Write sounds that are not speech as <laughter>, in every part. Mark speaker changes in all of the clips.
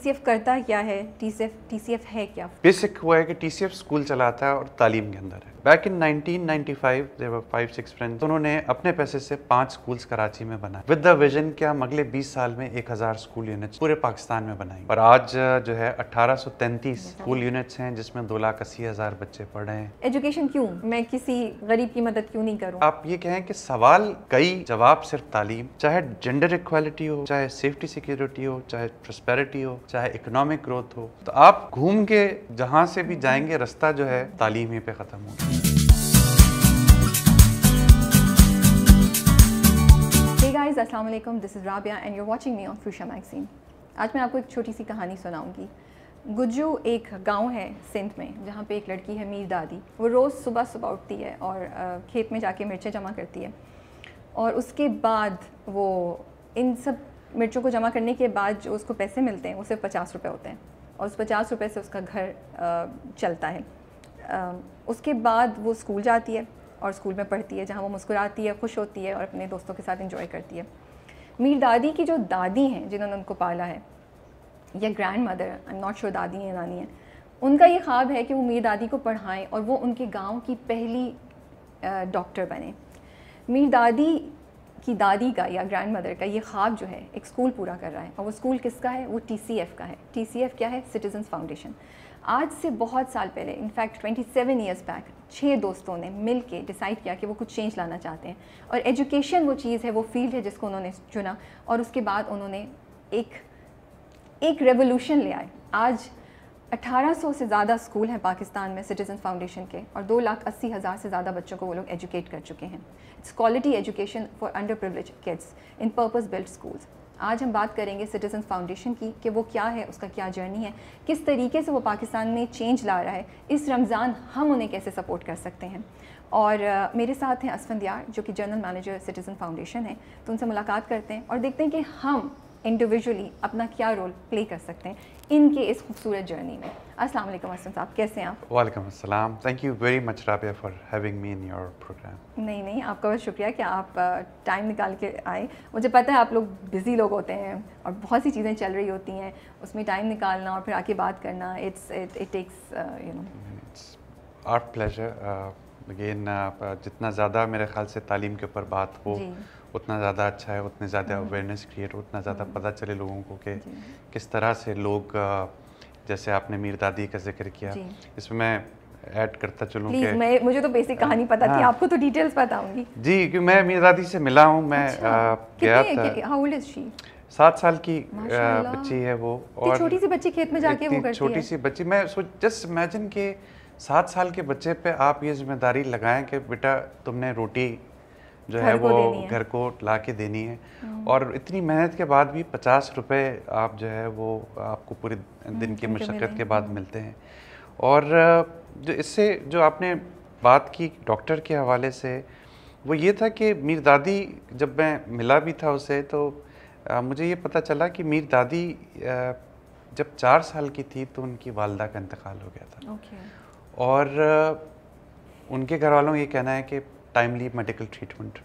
Speaker 1: TCF करता क्या है टीसीएफ टीसीएफ है क्या
Speaker 2: बेसिक वो है कि टीसीएफ स्कूल चलाता है और तालीम के अंदर है back in 1995 there were five six friends उन्होंने अपने पैसे से पांच स्कूल्स कराची में बनाए विद द विजन कि हम अगले 20 साल में 1000 स्कूल यूनिट्स पूरे पाकिस्तान में बनाएंगे और आज जो है 1833 स्कूल यूनिट्स हैं जिसमें दो लाख अस्सी हजार बच्चे पढ़ रहे हैं
Speaker 1: एजुकेशन क्यों मैं किसी गरीब की मदद क्यों नहीं करूँ
Speaker 2: आप ये कहें कि सवाल कई जवाब सिर्फ तालीम चाहे जेंडर इक्वालिटी हो चाहे सेफ्टी सिक्योरिटी हो चाहे प्रोस्पेरिटी हो चाहे इकोनॉमिक ग्रोथ हो तो आप घूम के जहाँ से भी जाएंगे रास्ता जो है तालीम ही पे खत्म होगा
Speaker 1: गाइस अस्सलाम वालेकुम this is Rabia and you watching me on Fuchsia Magazine आज मैं आपको एक छोटी सी कहानी सुनाऊंगी गुज्जू एक गांव है सिंध में जहाँ पे एक लड़की है मीर दादी वो रोज़ सुबह सुबह उठती है और खेत में जाके मिर्चें जमा करती है और उसके बाद वो इन सब मिर्चों को जमा करने के बाद जो उसको पैसे मिलते हैं वो सिर्फ पचास रुपये होते हैं और उस पचास रुपये से उसका घर चलता है उसके बाद वो स्कूल जाती है और स्कूल में पढ़ती है जहाँ वो मुस्कुराती है खुश होती है और अपने दोस्तों के साथ इंजॉय करती है मीर दादी की जो दादी हैं जिन्होंने उनको पाला है या grandmother I am not sure दादी हैं नानी हैं उनका ये ख्वाब है कि वो मीर दादी को पढ़ाएँ और वो उनके गाँव की पहली डॉक्टर बने मीर दादी की दादी का या ग्रैंड मदर का ये ख्वाब जो है एक स्कूल पूरा कर रहा है और वो स्कूल किसका है वो टी का है टी क्या है सिटीजन्स फाउंडेशन आज से बहुत साल पहले इनफैक्ट 27 ईयर्स बैक छः दोस्तों ने मिल के डिसाइड किया कि वो कुछ चेंज लाना चाहते हैं और एजुकेशन वो चीज़ है वो फील्ड है जिसको उन्होंने चुना और उसके बाद उन्होंने एक एक रेवोल्यूशन ले आए आज 1800 से ज़्यादा स्कूल हैं पाकिस्तान में सिटीज़न फाउंडेशन के और दो लाख अस्सी हज़ार से ज़्यादा बच्चों को वो लोग एजुकेट कर चुके हैं it's quality education for underprivileged kids in purpose build schools आज हम बात करेंगे सिटीज़न फाउंडेशन की कि वो क्या है उसका क्या जर्नी है किस तरीके से वो पाकिस्तान में चेंज ला रहा है इस रमज़ान हम उन्हें कैसे सपोर्ट कर सकते हैं और uh, मेरे साथ हैं असफंद यार जो कि जनरल मैनेजर सिटीज़न फाउंडेशन है तो उनसे मुलाकात करते हैं और देखते हैं कि हम इंडिविजुअली अपना क्या रोल प्ले कर सकते हैं इनके इस खूबसूरत जर्नी में अस्सलाम वालेकुम असलम साहब कैसे हैं आप
Speaker 2: वालेकुम अस्सलाम thank you very much Rabia for having me in your programme
Speaker 1: नहीं नहीं आपका बहुत शुक्रिया कि आप टाइम निकाल के आए मुझे पता है आप लोग बिज़ी लोग होते हैं और बहुत सी चीज़ें चल रही होती हैं उसमें टाइम निकालना और फिर आके बात करना it's it takes you know
Speaker 2: our pleasure again जितना ज़्यादा मेरे ख्याल से तालीम के ऊपर बात हो उतना ज़्यादा अच्छा है उतने ज़्यादा अवेयरनेस हाँ। क्रिएट उतना हाँ। ज़्यादा पता चले लोगों को कि किस तरह से लोग जैसे आपने मीर दादी का जिक्र किया इसमें मैं ऐड करता चलूँ मैं
Speaker 1: मुझे तो बेसिक हाँ। कहानी पता हाँ, थी आपको तो डिटेल्स बताऊंगी
Speaker 2: जी क्योंकि मैं मीर दादी से मिला हूँ मैं अच्छा, आ, गया
Speaker 1: था
Speaker 2: सात साल की बच्ची है वो और छोटी
Speaker 1: सी बच्ची खेत में जाके वो करती छोटी सी
Speaker 2: बच्ची मैं जस्ट इमेजिन के सात साल के बच्चे पे आप ये जिम्मेदारी लगाएं कि बेटा तुमने रोटी जो है वो घर को ला के देनी है हम्म। और इतनी मेहनत के बाद भी पचास रुपये आप जो है वो आपको पूरे हम्म, दिन की मशक्क़त के बाद मिलते हैं और जो इससे जो आपने बात की डॉक्टर के हवाले से वो ये था कि मीर दादी जब मैं मिला भी था उसे तो आ, मुझे ये पता चला कि मीर दादी आ, जब चार साल की थी तो उनकी वालदा का इंतकाल हो गया था okay. और आ, उनके घर वालों ये कहना है कि टाइमली मेडिकल ट्रीटमेंट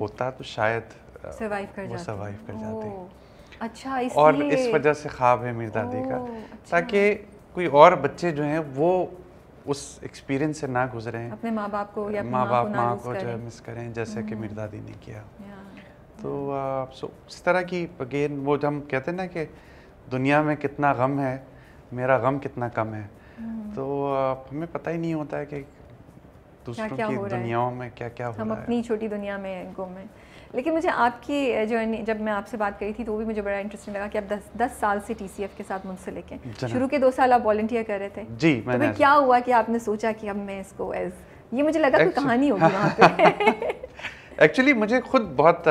Speaker 2: होता तो शायद सर्वाइव कर वो सर्वाइव कर
Speaker 1: जाते अच्छा इसलिए और इस वजह से ख्वाब
Speaker 2: है मेरी दादी का अच्छा। ताकि कोई और बच्चे जो हैं वो उस एक्सपीरियंस से ना गुजरें अपने
Speaker 1: माँ बाप को या माँ बाप माँ को जो है
Speaker 2: मिस करें जैसे कि मेरी हम्म। दादी ने किया तो सो इस तरह की अगेन वो जब हम कहते हैं ना कि दुनिया में कितना गम है मेरा गम कितना कम है हम्म। तो हमें पता ही नहीं होता है कि दूसरों तो क्या की दुनियाओं में क्या क्या हो रहा है। अपनी
Speaker 1: छोटी दुनिया में गुम हैं लेकिन मुझे आपकी जर्नी जब मैं आपसे बात करी थी तो भी मुझे बड़ा इंटरेस्टिंग लगा कि आप दस दस साल से टीसीएफ के साथ मुंसलिक हैं शुरू के दो साल आप वॉल्टियर कर रहे थे जी तो मैंने क्या हुआ कि आपने सोचा कि अब मैं इसको एज ये मुझे लगा कोई कहानी होगी वहाँ पे
Speaker 2: एक्चुअली <laughs> मुझे खुद बहुत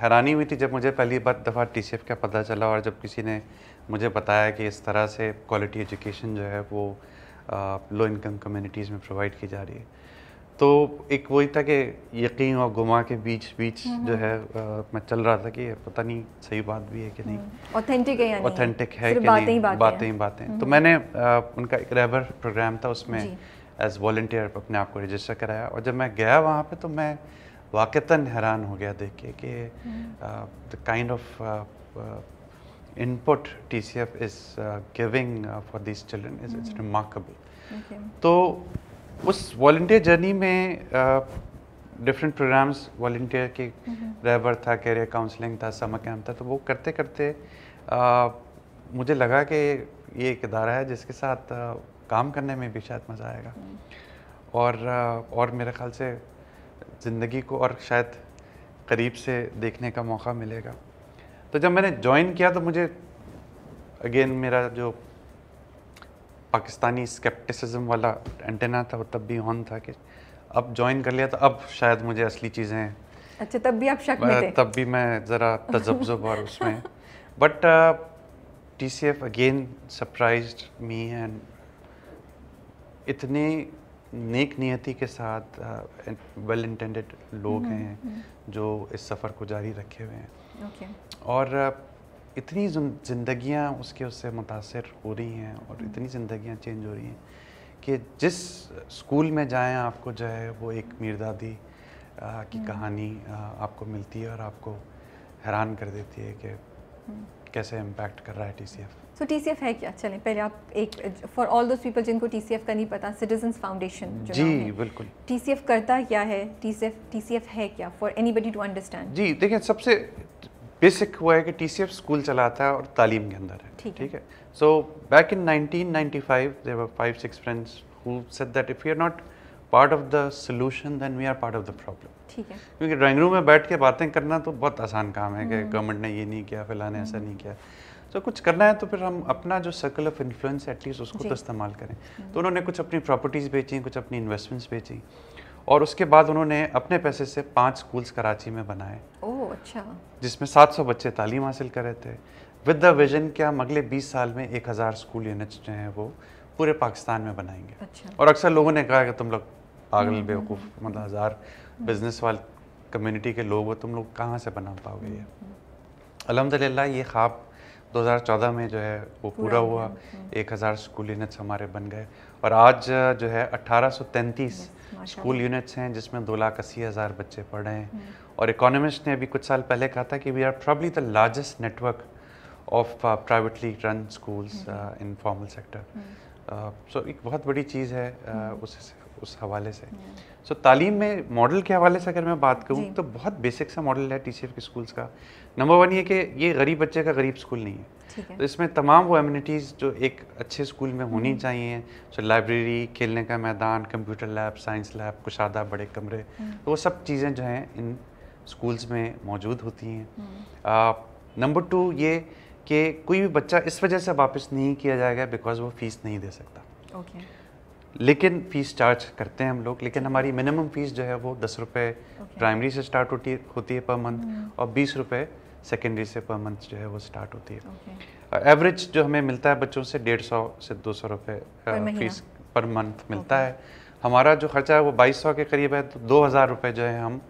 Speaker 2: हैरानी हुई थी जब मुझे पहली बार दफ़ा टी का पता चला और जब किसी ने मुझे बताया कि इस तरह से क्वालिटी एजुकेशन जो है वो लो इनकम कम्युनिटीज़ में प्रोवाइड की जा रही है तो एक वही था कि यकीन और गुमा के बीच बीच हम्म, जो हम्म। है आ, मैं चल रहा था कि पता नहीं सही बात भी है कि नहीं ऑथेंटिक हम्म। है ऑथेंटिक है कि बाते नहीं बातें बातें बातें तो मैंने आ, उनका एक रेबर प्रोग्राम था उसमें एज वॉल्टियर अपने आप को रजिस्टर कराया और जब मैं गया वहाँ पे तो मैं वाक़ता हैरान हो गया देख के कि the kind of input T C F is giving for this children is it's remarkable तो उस वॉल्टियर जर्नी में डिफरेंट प्रोग्राम्स वॉल्टियर के mm-hmm. रहबर था कैरियर काउंसलिंग था समर कैम्प था तो वो करते करते uh, मुझे लगा कि ये एक इदारा है जिसके साथ uh, काम करने में भी शायद मज़ा आएगा hmm. और uh, और मेरे ख्याल से ज़िंदगी को और शायद करीब से देखने का मौका मिलेगा तो जब मैंने ज्वाइन किया तो मुझे अगेन मेरा जो पाकिस्तानी स्केप्टिसिज्म वाला एंटेना था वो तब भी ऑन था कि अब ज्वाइन कर लिया तो अब शायद मुझे असली चीज़ें
Speaker 1: अच्छा तब भी आप शक में थे
Speaker 2: तब भी मैं ज़रा तजब्जुब <laughs> और उसमें but T C F again surprise me and इतने नेक नियति के साथ वेल uh, इंटेंडेड लोग हम्म, हैं हम्म। जो इस सफ़र को जारी रखे हुए हैं okay. और इतनी जिंदगियां उसके उससे मुतासर हो रही हैं और हम्म। इतनी जिंदगियां चेंज हो रही हैं कि जिस स्कूल में जाएं आपको जो है वो एक मीरदादी की हम्म। कहानी आपको मिलती है और आपको हैरान कर देती है कि हम्म। कैसे इम्पैक्ट कर रहा है T F
Speaker 1: so C F है क्या चलें पहले आप एक फॉर ऑल दोज पीपल जिनको टी सी एफ का नहीं पता सिटीजन फाउंडेशन जी बिल्कुल टी सी एफ़ करता क्या है T T C F C F है क्या for anybody to understand
Speaker 2: जी देखिए सबसे बेसिक हुआ है कि टी स्कूल चलाता है और तालीम के अंदर है ठीक है so back in 1995 there were five six friends who said that if you are not part of the solution then we are part of the problem ठीक है क्योंकि ड्राइंग रूम में बैठ के बातें करना तो बहुत आसान काम है कि गवर्नमेंट हम्म। ने ये नहीं किया फिलहाल ऐसा हम्म। नहीं किया तो कुछ करना है तो फिर हम अपना जो सर्कल ऑफ इन्फ्लुएंस एटलीस्ट उसको तो इस्तेमाल करें हम्म। तो उन्होंने कुछ अपनी प्रॉपर्टीज़ बेची कुछ अपनी इन्वेस्टमेंट्स बेची और उसके बाद उन्होंने अपने पैसे से पांच स्कूल्स कराची में बनाए ओह अच्छा जिसमें 700 बच्चे तालीम हासिल कर रहे थे विद द विजन के हम अगले 20 साल में 1000 स्कूल यूनिट्स जो हैं वो पूरे पाकिस्तान में बनाएंगे अच्छा। और अक्सर लोगों ने कहा कि तुम लोग पागल हम्म, बेवकूफ़ हम्म। मतलब हज़ार बिजनेस वाल कम्यूनिटी के लोग हो तुम लोग कहाँ से बना पाओगे ये हम्म, अलहमदिल्ला ये ख्वाब 2014 में जो है वो पूरा हुआ 1000 स्कूल यूनिट्स हमारे बन गए और आज जो है अट्ठारह स्कूल यूनिट्स हैं जिसमें दो लाख अस्सी हज़ार बच्चे पढ़ रहे हैं हम्म। और इकोनॉमिस्ट ने अभी कुछ साल पहले कहा था कि we are probably the largest network of privately run schools in formal sector so एक बहुत बड़ी चीज़ है uh, हम्म। उससे उस हवाले से सो so, तालीम में मॉडल के हवाले से अगर मैं बात करूँ तो बहुत बेसिक सा मॉडल है टी के स्कूल्स का नंबर वन ये कि ये गरीब बच्चे का गरीब स्कूल नहीं है तो इसमें तमाम वो एम्यूनिटीज़ जो एक अच्छे स्कूल में होनी hmm. चाहिए सो लाइब्रेरी खेलने का मैदान कंप्यूटर लैब साइंस लैब कुशादा बड़े कमरे hmm. तो वो सब चीज़ें जो हैं इन स्कूल्स में मौजूद होती हैं नंबर hmm. टू ये कि कोई भी बच्चा इस वजह से वापस नहीं किया जाएगा बिकॉज वो फीस नहीं दे सकता okay. लेकिन फ़ीस चार्ज करते हैं हम लोग लेकिन हमारी मिनिमम फ़ीस जो है वो दस रुपये प्राइमरी से स्टार्ट होती होती है पर मंथ hmm. और बीस रुपये सेकेंडरी से पर मंथ जो है वो स्टार्ट होती है एवरेज uh, जो हमें मिलता है बच्चों से डेढ़ सौ से दो सौ रुपये फीस पर मंथ मिलता है हमारा जो खर्चा है वो बाईस सौ के करीब है तो दो हज़ार रुपये जो है हम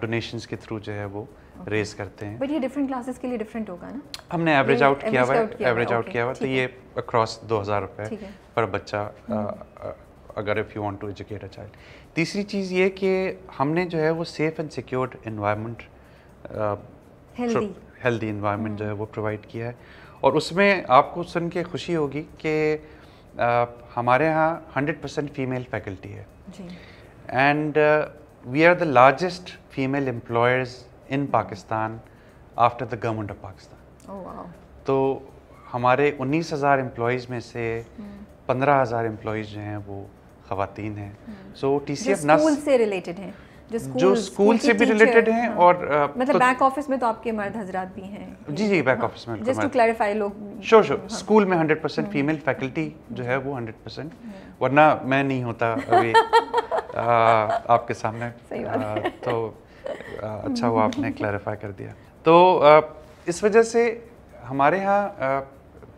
Speaker 2: डोनेशंस uh, के थ्रू जो है वो रेस करते हैं
Speaker 1: बट ये डिफरेंट क्लासेस के लिए डिफरेंट होगा ना हमने एवरेज आउट किया हुआ है एवरेज आउट किया हुआ तो ये
Speaker 2: अक्रॉस दो हज़ार रुपये पर बच्चा हम्म। अगर if you want to educate a child तीसरी चीज़ ये कि हमने जो है वो safe and secured environment healthy environment जो है वो प्रोवाइड किया है और उसमें आपको सुन के खुशी होगी कि हमारे यहाँ हंड्रेड परसेंट फीमेल फैकल्टी है and we are the largest female employers in Pakistan after the government of Pakistan तो हमारे उन्नीस हज़ार एम्प्लॉज़ में से hmm. पंद्रह हज़ार एम्प्लॉज जो हैं वो खातन हैं so T C F school
Speaker 1: से रिलेटेड हैं जो स्कूल, से भी रिलेटेड हैं हाँ। और आ, uh, मतलब तो, बैक ऑफिस में तो आपके मर्द हजरात भी हैं
Speaker 2: जी जी बैक हाँ, ऑफिस में जस्ट टू क्लैरिफाई लोग श्योर श्योर स्कूल में 100 परसेंट फीमेल फैकल्टी जो है वो 100 परसेंट hmm. वरना मैं नहीं होता अभी आ, <laughs> uh, आपके सामने सही बात uh, है तो <laughs> अच्छा, अच्छा हुआ आपने क्लैरिफाई कर दिया तो इस वजह से हमारे यहाँ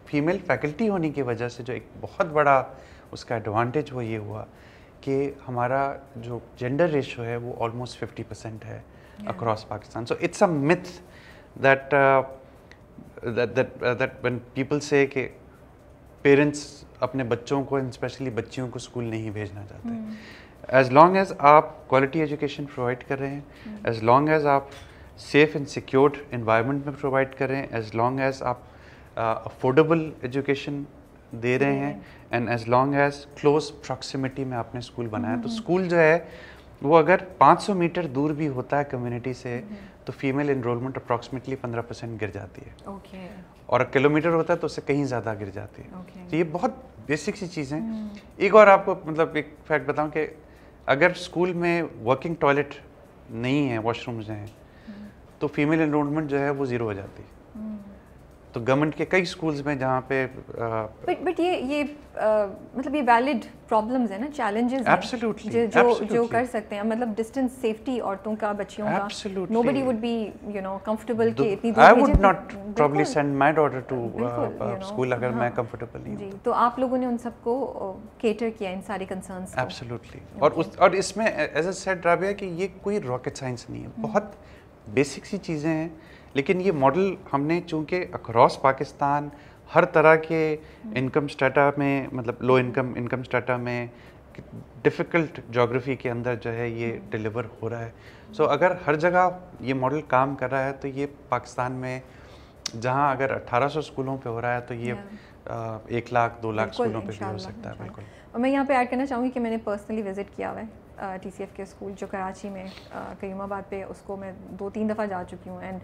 Speaker 2: फीमेल फैकल्टी होने की वजह से जो एक बहुत बड़ा उसका एडवांटेज वो ये हुआ कि हमारा जो जेंडर रेशो है वो ऑलमोस्ट फिफ्टी परसेंट है across Pakistan so it's a myth that that that when people say कि पेरेंट्स अपने बच्चों को स्पेशली बच्चियों को स्कूल नहीं भेजना चाहते hmm. एज लॉन्ग एज आप क्वालिटी एजुकेशन प्रोवाइड कर रहे हैं एज लॉन्ग एज आप सेफ़ एंड सिक्योर्ड इन्वायरमेंट में प्रोवाइड कर रहे हैं एज लॉन्ग एज आप अफोर्डेबल uh, एजुकेशन दे रहे हैं and as long as close proximity में आपने स्कूल बनाया तो स्कूल hmm. जो है वो अगर 500 मीटर दूर भी होता है कम्युनिटी से hmm. तो फीमेल इनरोलमेंट अप्रॉक्सीमेटली 15 परसेंट गिर जाती है okay. और किलोमीटर होता है तो उससे कहीं ज़्यादा गिर जाती है okay. तो ये बहुत बेसिक सी चीज़ें hmm. एक और आपको मतलब एक फैक्ट बताऊं कि अगर स्कूल में वर्किंग टॉयलेट नहीं है वॉशरूम्स हैं तो फीमेल इनरोलमेंट जो है वो ज़ीरो हो जाती है तो गवर्नमेंट के कई स्कूल्स में जहाँ पे
Speaker 1: बट बट ये ये आ, मतलब ये वैलिड प्रॉब्लम्स है ना चैलेंजेस एब्सोल्युटली जो absolutely. जो कर सकते हैं मतलब डिस्टेंस सेफ्टी औरतों का बच्चियों absolutely. का nobody would be you know comfortable के इतनी दूर I would not probably send
Speaker 2: my daughter to school अगर हाँ, मैं कंफर्टेबल नहीं
Speaker 1: हूं तो।, तो आप लोगों ने उन सबको केटर किया इन सारे कंसर्न्स
Speaker 2: एब्सोल्युटली और उस और इसमें एज अ सेड राबिया कि ये कोई रॉकेट साइंस नहीं है हम्म। बहुत बेसिक सी चीज़ें हैं लेकिन ये मॉडल हमने चूँकि अक्रॉस पाकिस्तान हर तरह के इनकम स्टाटा में मतलब लो इनकम इनकम स्टाटा में डिफ़िकल्ट जोग्राफ़ी के अंदर जो है ये डिलीवर हो रहा है सो so, अगर हर जगह ये मॉडल काम कर रहा है तो ये पाकिस्तान में जहाँ अगर 1800 स्कूलों पे हो रहा है तो ये एक लाख दो लाख स्कूलों पे भी हो सकता है बिल्कुल
Speaker 1: और मैं यहाँ पे ऐड करना चाहूँगी कि मैंने पर्सनली विजिट किया हुआ है टी सी एफ़ के स्कूल जो कराची में कयूमाबाद पे उसको मैं दो तीन दफ़ा जा चुकी हूँ एंड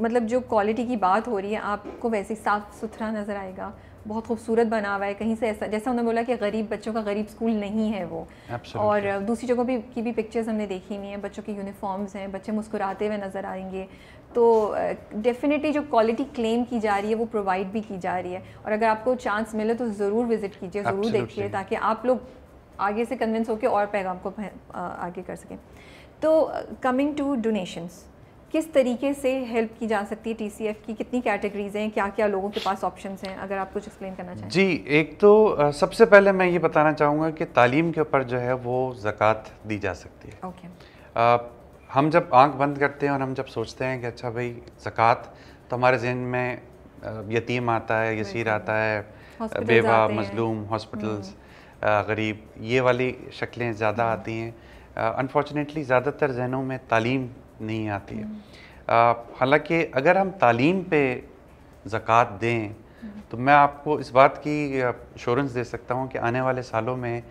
Speaker 1: मतलब जो क्वालिटी की बात हो रही है आपको वैसे ही साफ़ सुथरा नज़र आएगा बहुत खूबसूरत बना हुआ है कहीं से ऐसा जैसा उन्होंने बोला कि गरीब बच्चों का गरीब स्कूल नहीं है वो Absolutely. और दूसरी जगहों भी की भी पिक्चर्स हमने देखी नहीं है बच्चों के यूनिफॉर्म्स हैं बच्चे मुस्कुराते हुए नज़र आएंगे तो डेफिनेटली जो क्वालिटी क्लेम की जा रही है वो प्रोवाइड भी की जा रही है और अगर आपको चांस मिले तो ज़रूर विज़िट कीजिए ज़रूर देखिए ताकि आप लोग आगे से कन्विंस होकर और पैगाम को आगे कर सकें तो कमिंग टू डोनेशंस किस तरीके से हेल्प की जा सकती है टी की कितनी कैटेगरीज हैं क्या क्या लोगों के पास ऑप्शन हैं अगर आप कुछ एक्सप्लेन करना चाहें
Speaker 2: जी एक तो सबसे पहले मैं ये बताना चाहूँगा कि तालीम के ऊपर जो है वो ज़क़़त दी जा सकती है ओके okay. हम जब आंख बंद करते हैं और हम जब सोचते हैं कि अच्छा भाई ज़क़़त तो हमारे जहन में यतीम आता है यसीर आता है बेवा मजलूम हॉस्पिटल्स हम्म। गरीब ये वाली शक्लें ज़्यादा हम्म। आती हैं अनफॉर्चुनेटली ज़्यादातर जहनों में तालीम नहीं आती है हम्म। हालांकि अगर हम तालीम पे ज़क़़त दें हम्म। तो मैं आपको इस बात की इंश्योरेंस दे सकता हूँ कि आने वाले सालों में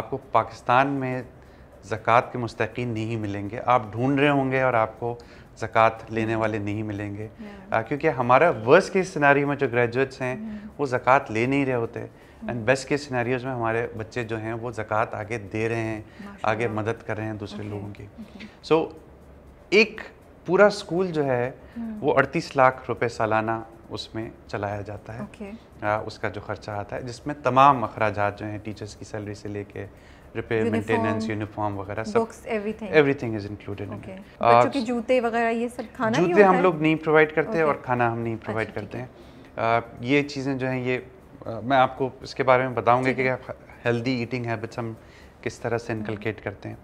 Speaker 2: आपको पाकिस्तान में ज़क़़त के मुस्तकिन नहीं मिलेंगे आप ढूंढ रहे होंगे और आपको ज़क़़त लेने वाले नहीं मिलेंगे क्योंकि हमारा वर्ष के सिनारी में जो ग्रेजुएट्स हैं वो ज़क़़त ले नहीं रहे होते एंड बेस्ट के सिनेरियोज में हमारे बच्चे जो हैं वो ज़क़़त आगे दे रहे हैं आगे मदद कर रहे हैं दूसरे okay. लोगों की सो okay. so, एक पूरा स्कूल जो है हम्म। वो अड़तीस लाख रुपए सालाना उसमें चलाया जाता है okay. आ, उसका जो खर्चा आता है जिसमें तमाम अखराज जो हैं टीचर्स की सैलरी से लेके रिपेयर मेंटेनेंस यूनिफॉर्म वगैरह सब एवरीथिंग इज इंक्लूडेड बच्चों के
Speaker 1: जूते वगैरह ये सब खाना जूते हम लोग नहीं प्रोवाइड करते हैं और
Speaker 2: खाना हम नहीं प्रोवाइड अच्छा, करते हैं uh, ये चीज़ें जो हैं ये मैं आपको इसके बारे में बताऊंगा कि आप हेल्दी ईटिंग हैबिट्स हम किस तरह से इनकलकेट करते हैं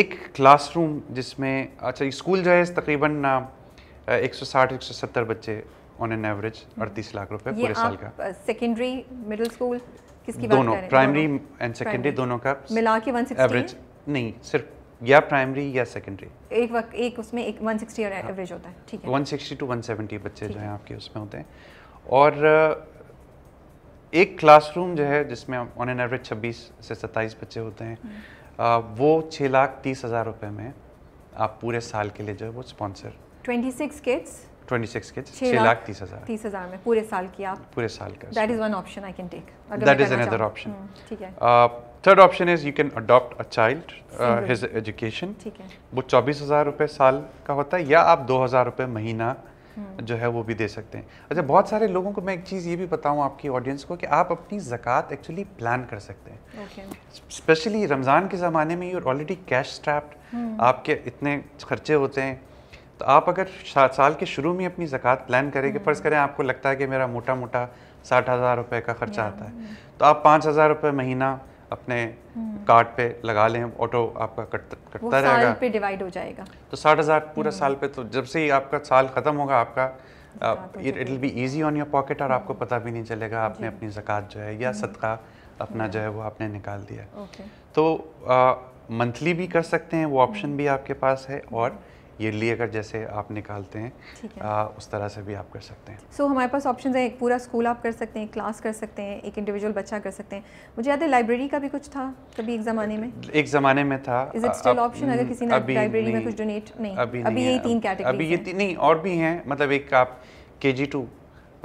Speaker 2: एक क्लासरूम जिसमें अच्छा स्कूल जो है तकरीबन 160 170 बच्चे ऑन एन एवरेज अड़तीस लाख रुपए पूरे साल
Speaker 1: का सेकेंडरी मिडिल स्कूल किसकी दोनों प्राइमरी एंड सेकेंडरी दोनों का मिला के वन एवरेज
Speaker 2: नहीं सिर्फ या प्राइमरी या सेकेंडरी
Speaker 1: एक वक्त एक उसमें एक 160 और एवरेज हाँ। होता है ठीक है
Speaker 2: 160 टू 170 बच्चे जो हैं आपके उसमें होते हैं और एक क्लासरूम जो है जिसमें ऑन एन एवरेज 26 से 27 बच्चे होते हैं हम्म। वो छः लाख तीस हज़ार रुपये में आप पूरे साल के लिए जो है वो स्पॉन्सर
Speaker 1: 26 किड्स
Speaker 2: 26 किड्स 6 लाख 30 हजार
Speaker 1: हजार में पूरे साल की आप पूरे साल का that is one option I can take that is another option ठीक है
Speaker 2: third option is you can adopt a child his education ठीक है वो रुपए साल का होता है या आप दो हजार रुपए महीना जो है वो भी दे सकते हैं अच्छा बहुत सारे लोगों को मैं एक चीज़ ये भी बताऊँ आपकी ऑडियंस को कि आप अपनी ज़क़़त एक्चुअली प्लान कर सकते हैं स्पेशली okay. रमज़ान के ज़माने में यू ऑलरेडी कैश स्ट्रैप्ड आपके इतने खर्चे होते हैं तो आप अगर साल के शुरू में अपनी ज़क़़त प्लान करेंगे फ़र्ज़ हम्म। करें आपको लगता है कि मेरा मोटा मोटा साठ हज़ार रुपये का ख़र्चा आता है हम्म। तो आप पाँच हज़ार रुपये महीना अपने हम्म। कार्ड पे लगा लें ऑटो आपका कट कटता रहेगा पे
Speaker 1: डिवाइड हो जाएगा
Speaker 2: तो साठ हज़ार पूरा हम्म। साल पे तो जब से ही आपका साल ख़त्म होगा आपका it will be easy on your pocket और आपको हम्म। पता भी नहीं चलेगा आपने अपनी जक़ात जो है या सदका अपना जो है वो आपने निकाल दिया तो मंथली भी कर सकते हैं वो ऑप्शन भी आपके पास है और ये लिए अगर जैसे आप निकालते हैं आ, उस तरह से भी आप कर सकते हैं
Speaker 1: सो so, हमारे पास ऑप्शन है एक पूरा स्कूल आप कर सकते हैं क्लास कर सकते हैं एक इंडिविजुअल बच्चा कर सकते हैं मुझे याद है लाइब्रेरी का भी कुछ था कभी एक ज़माने में
Speaker 2: एक ज़माने में था इज इट स्टिल ऑप्शन अगर किसी ने लाइब्रेरी में कुछ डोनेट नहीं अभी ये तीन कैटेगरी अभी ये नहीं और भी हैं मतलब एक आप के जी टू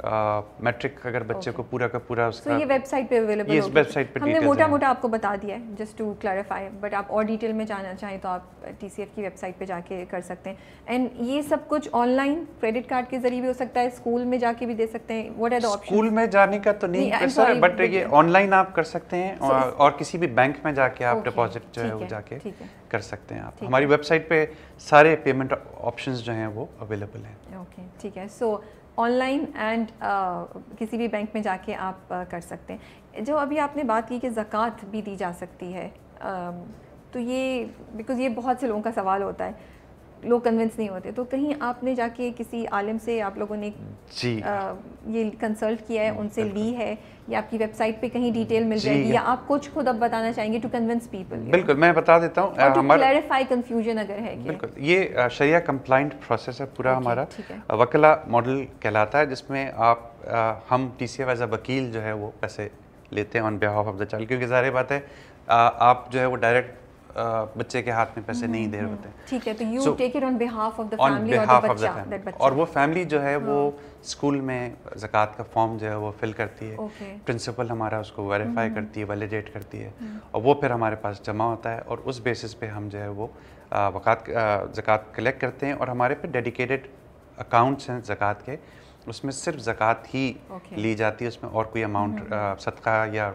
Speaker 2: मैट्रिक uh, अगर बच्चे okay. को पूरा का पूरा उसका so ये
Speaker 1: वेबसाइट पे अवेलेबल ये वेबसाइट पे हमने मोटा मोटा आपको बता दिया है जस्ट टू क्लैरिफाई बट आप और डिटेल में जाना चाहें तो आप टीसीएफ की वेबसाइट पे जाके कर सकते हैं एंड ये सब कुछ ऑनलाइन क्रेडिट कार्ड के जरिए भी हो सकता है स्कूल में जाके भी दे सकते हैं what are the option school
Speaker 2: में जाने का तो नहीं पैसा है बट ये ऑनलाइन आप कर सकते हैं और किसी भी बैंक में जाके आप डिपॉजिट जो है वो जाके कर सकते हैं आप हमारी वेबसाइट पे सारे पेमेंट ऑप्शंस जो हैं वो अवेलेबल
Speaker 1: हैं ओके ठीक है सो ऑनलाइन एंड किसी भी बैंक में जाके आप uh, कर सकते हैं जो अभी आपने बात की कि ज़क़़त भी दी जा सकती है uh, तो ये बिकॉज़ ये बहुत से लोगों का सवाल होता है लोग कन्विंस नहीं होते तो कहीं आपने जाके किसी आलम से आप लोगों ने जी आ, ये कंसल्ट किया है हम्म, उनसे ली है या आपकी वेबसाइट पे कहीं डिटेल मिल जाएगी या आप कुछ खुद अब बताना चाहेंगे टू कन्विंस पीपल
Speaker 2: बिल्कुल मैं बता देता हूँ
Speaker 1: क्लैरिफाई कन्फ्यूजन अगर है
Speaker 2: बिल्कुल ये शरिया कम्प्लाइंट प्रोसेस है पूरा हमारा वकला मॉडल कहलाता है जिसमें आप हम टी सी एज अ वकील जो है वो पैसे लेते हैं on behalf of the child क्योंकि ज़ाहिर बात है आप जो है वो डायरेक्ट बच्चे के हाथ में पैसे नहीं दे रहे हम्म, होते हम्म।
Speaker 1: ठीक है तो you take it on behalf of the family और द और वो
Speaker 2: फैमिली जो है वो स्कूल हाँ। में जकात का फॉर्म जो है वो फिल करती है प्रिंसिपल हमारा उसको वेरीफाई हम्म। करती है वैलिडेट करती है और वो फिर हमारे पास जमा होता है और उस बेसिस पे हम जो है वो वक़ात जकवात कलेक्ट करते हैं और हमारे पे डेडिकेटेड अकाउंट्स हैं जकवात के उसमें सिर्फ ज़क़ात ही okay. ली जाती है उसमें और कोई अमाउंट सदका या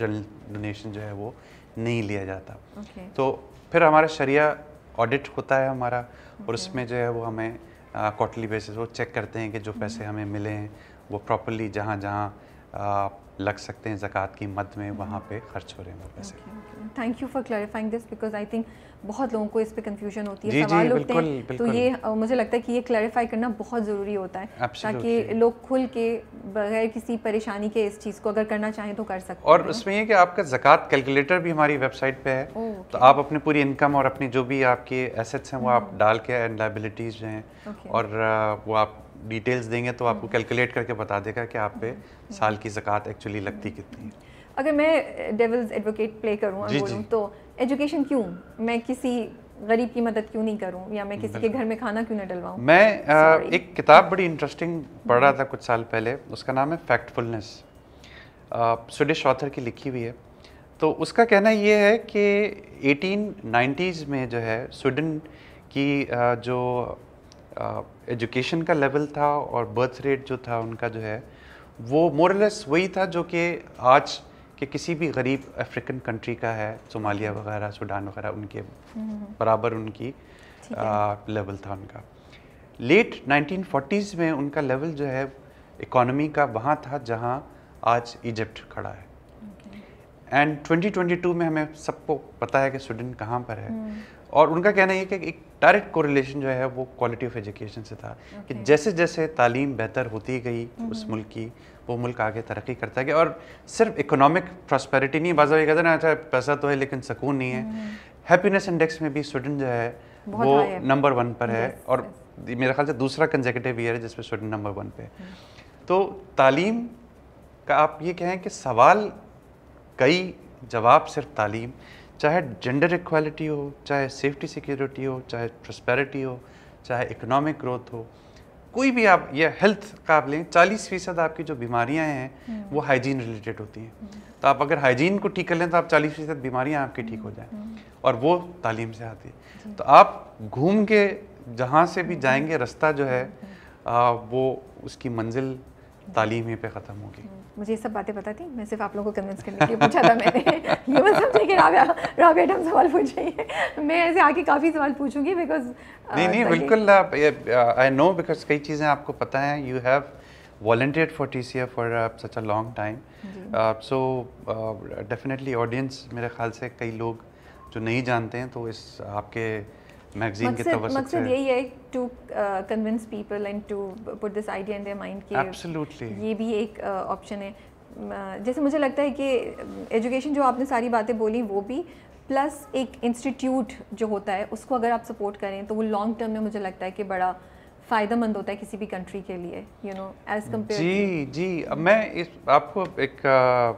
Speaker 2: डोनेशन जो है वो नहीं लिया जाता okay. तो फिर हमारा शरिया ऑडिट होता है हमारा okay. और उसमें जो है वो हमें क्वार्टरली बेसिस वो चेक करते हैं कि जो पैसे mm-hmm. हमें मिले हैं वो प्रॉपरली जहाँ जहाँ लग सकते हैं ज़क़़त की मद में mm-hmm. वहाँ पे खर्च हो रहे हैं वो
Speaker 1: पैसे thank you for clarifying this because I think बहुत लोगों को इस पे कंफ्यूजन होती है सवाल उठते हैं तो ये मुझे लगता है कि ये क्लैरिफाई करना बहुत ज़रूरी होता है ताकि लोग खुल के बगैर किसी परेशानी के इस चीज़ को अगर करना चाहें तो कर सकते और हैं और
Speaker 2: उसमें यह कि आपका जक़ात कैलकुलेटर भी हमारी वेबसाइट पर है तो आप अपनी पूरी इनकम और अपनी जो भी आपके एसेट्स हैं वो आप हम्म। डाल के एंड लाइबिलिटीज़ हैं और वो आप डिटेल्स देंगे तो आपको कैलकुलेट हम्म। करके बता देगा कि आप पे हम्म। साल की जक़ात एक्चुअली लगती कितनी है
Speaker 1: अगर मैं डेविल्स एडवोकेट प्ले करूँ तो एजुकेशन क्यों मैं किसी गरीब की मदद क्यों नहीं करूं या मैं किसी के घर में खाना क्यों ना डलवाऊं
Speaker 2: मैं आ, एक किताब बड़ी इंटरेस्टिंग पढ़ रहा था कुछ साल पहले उसका नाम है फैक्टफुलनेस स्वीडिश ऑथर की लिखी हुई है तो उसका कहना ये है कि एटीन में जो है स्वीडन की आ, जो एजुकेशन का लेवल था और बर्थ रेट जो था उनका जो है वो मोरलेस वही था जो कि आज कि किसी भी गरीब अफ्रीकन कंट्री का है सोमालिया वगैरह सूडान वगैरह उनके हम्म। बराबर उनकी लेवल था उनका लेट 1940s में उनका लेवल जो है इकोनॉमी का वहाँ था जहाँ आज इजिप्ट खड़ा है एंड okay. 2022 में हमें सबको पता है कि स्वीडन कहाँ पर है hmm. और उनका कहना है कि एक डायरेक्ट कोरिलेशन जो है वो क्वालिटी ऑफ एजुकेशन से था okay. कि जैसे जैसे तालीम बेहतर होती गई hmm. उस मुल्क की वो मुल्क आगे तरक्की करता है और सिर्फ इकोनॉमिक प्रॉस्पेरिटी नहीं बाजा कहते ना अच्छा पैसा तो है लेकिन सुकून नहीं है हैप्पीनेस हम्म। इंडेक्स में भी स्वीडन जो है वो नंबर वन पर है और मेरे ख्याल से दूसरा कंजेकटिव ईयर है जिसमें स्वीडन नंबर वन पे हम्म। तो तालीम का आप ये कहें कि सवाल कई जवाब सिर्फ तालीम चाहे जेंडर इक्वालिटी हो चाहे सेफ्टी सिक्योरिटी हो चाहे प्रस्पेरिटी हो चाहे इकोनॉमिक ग्रोथ हो कोई भी आप यह हेल्थ का आप लें चालीस फीसद आपकी जो बीमारियां हैं हम्म। वो हाइजीन रिलेटेड होती हैं हम्म। तो आप अगर हाइजीन को ठीक कर लें तो आप चालीस फीसद बीमारियाँ आपकी ठीक हो हम्म। जाएँ और वो तालीम से आती है तो आप घूम के जहाँ से भी जाएंगे रास्ता जो है आ, वो उसकी मंजिल तालीम ही पे ख़त्म होगी
Speaker 1: मुझे ये सब बातें पता थी मैं सिर्फ आप लोगों को कन्विंस करने के लिए पूछा था मैंने ये मत समझे कि राबिया राबिया डम सवाल पूछ रही है मैं ऐसे आके काफ़ी सवाल पूछूंगी बिकॉज नहीं नहीं बिल्कुल
Speaker 2: आई नो बिकॉज कई चीज़ें आपको पता है you have volunteered for T C F such such a long time so definitely audience मेरे ख्याल से कई लोग जो नहीं जानते हैं तो इस आपके मैगजीन के तवज्जो मकसद यही
Speaker 1: है to convince people and to put this idea in their mind के
Speaker 2: एब्सोल्युटली ये
Speaker 1: भी एक ऑप्शन uh, है uh, जैसे मुझे लगता है कि एजुकेशन um, जो आपने सारी बातें बोली वो भी प्लस एक इंस्टीट्यूट जो होता है उसको अगर आप सपोर्ट करें तो वो लॉन्ग टर्म में मुझे लगता है कि बड़ा फ़ायदेमंद होता है किसी भी कंट्री के लिए यू नो एज कम्पेयर जी
Speaker 2: जी अब मैं इस आपको एक uh,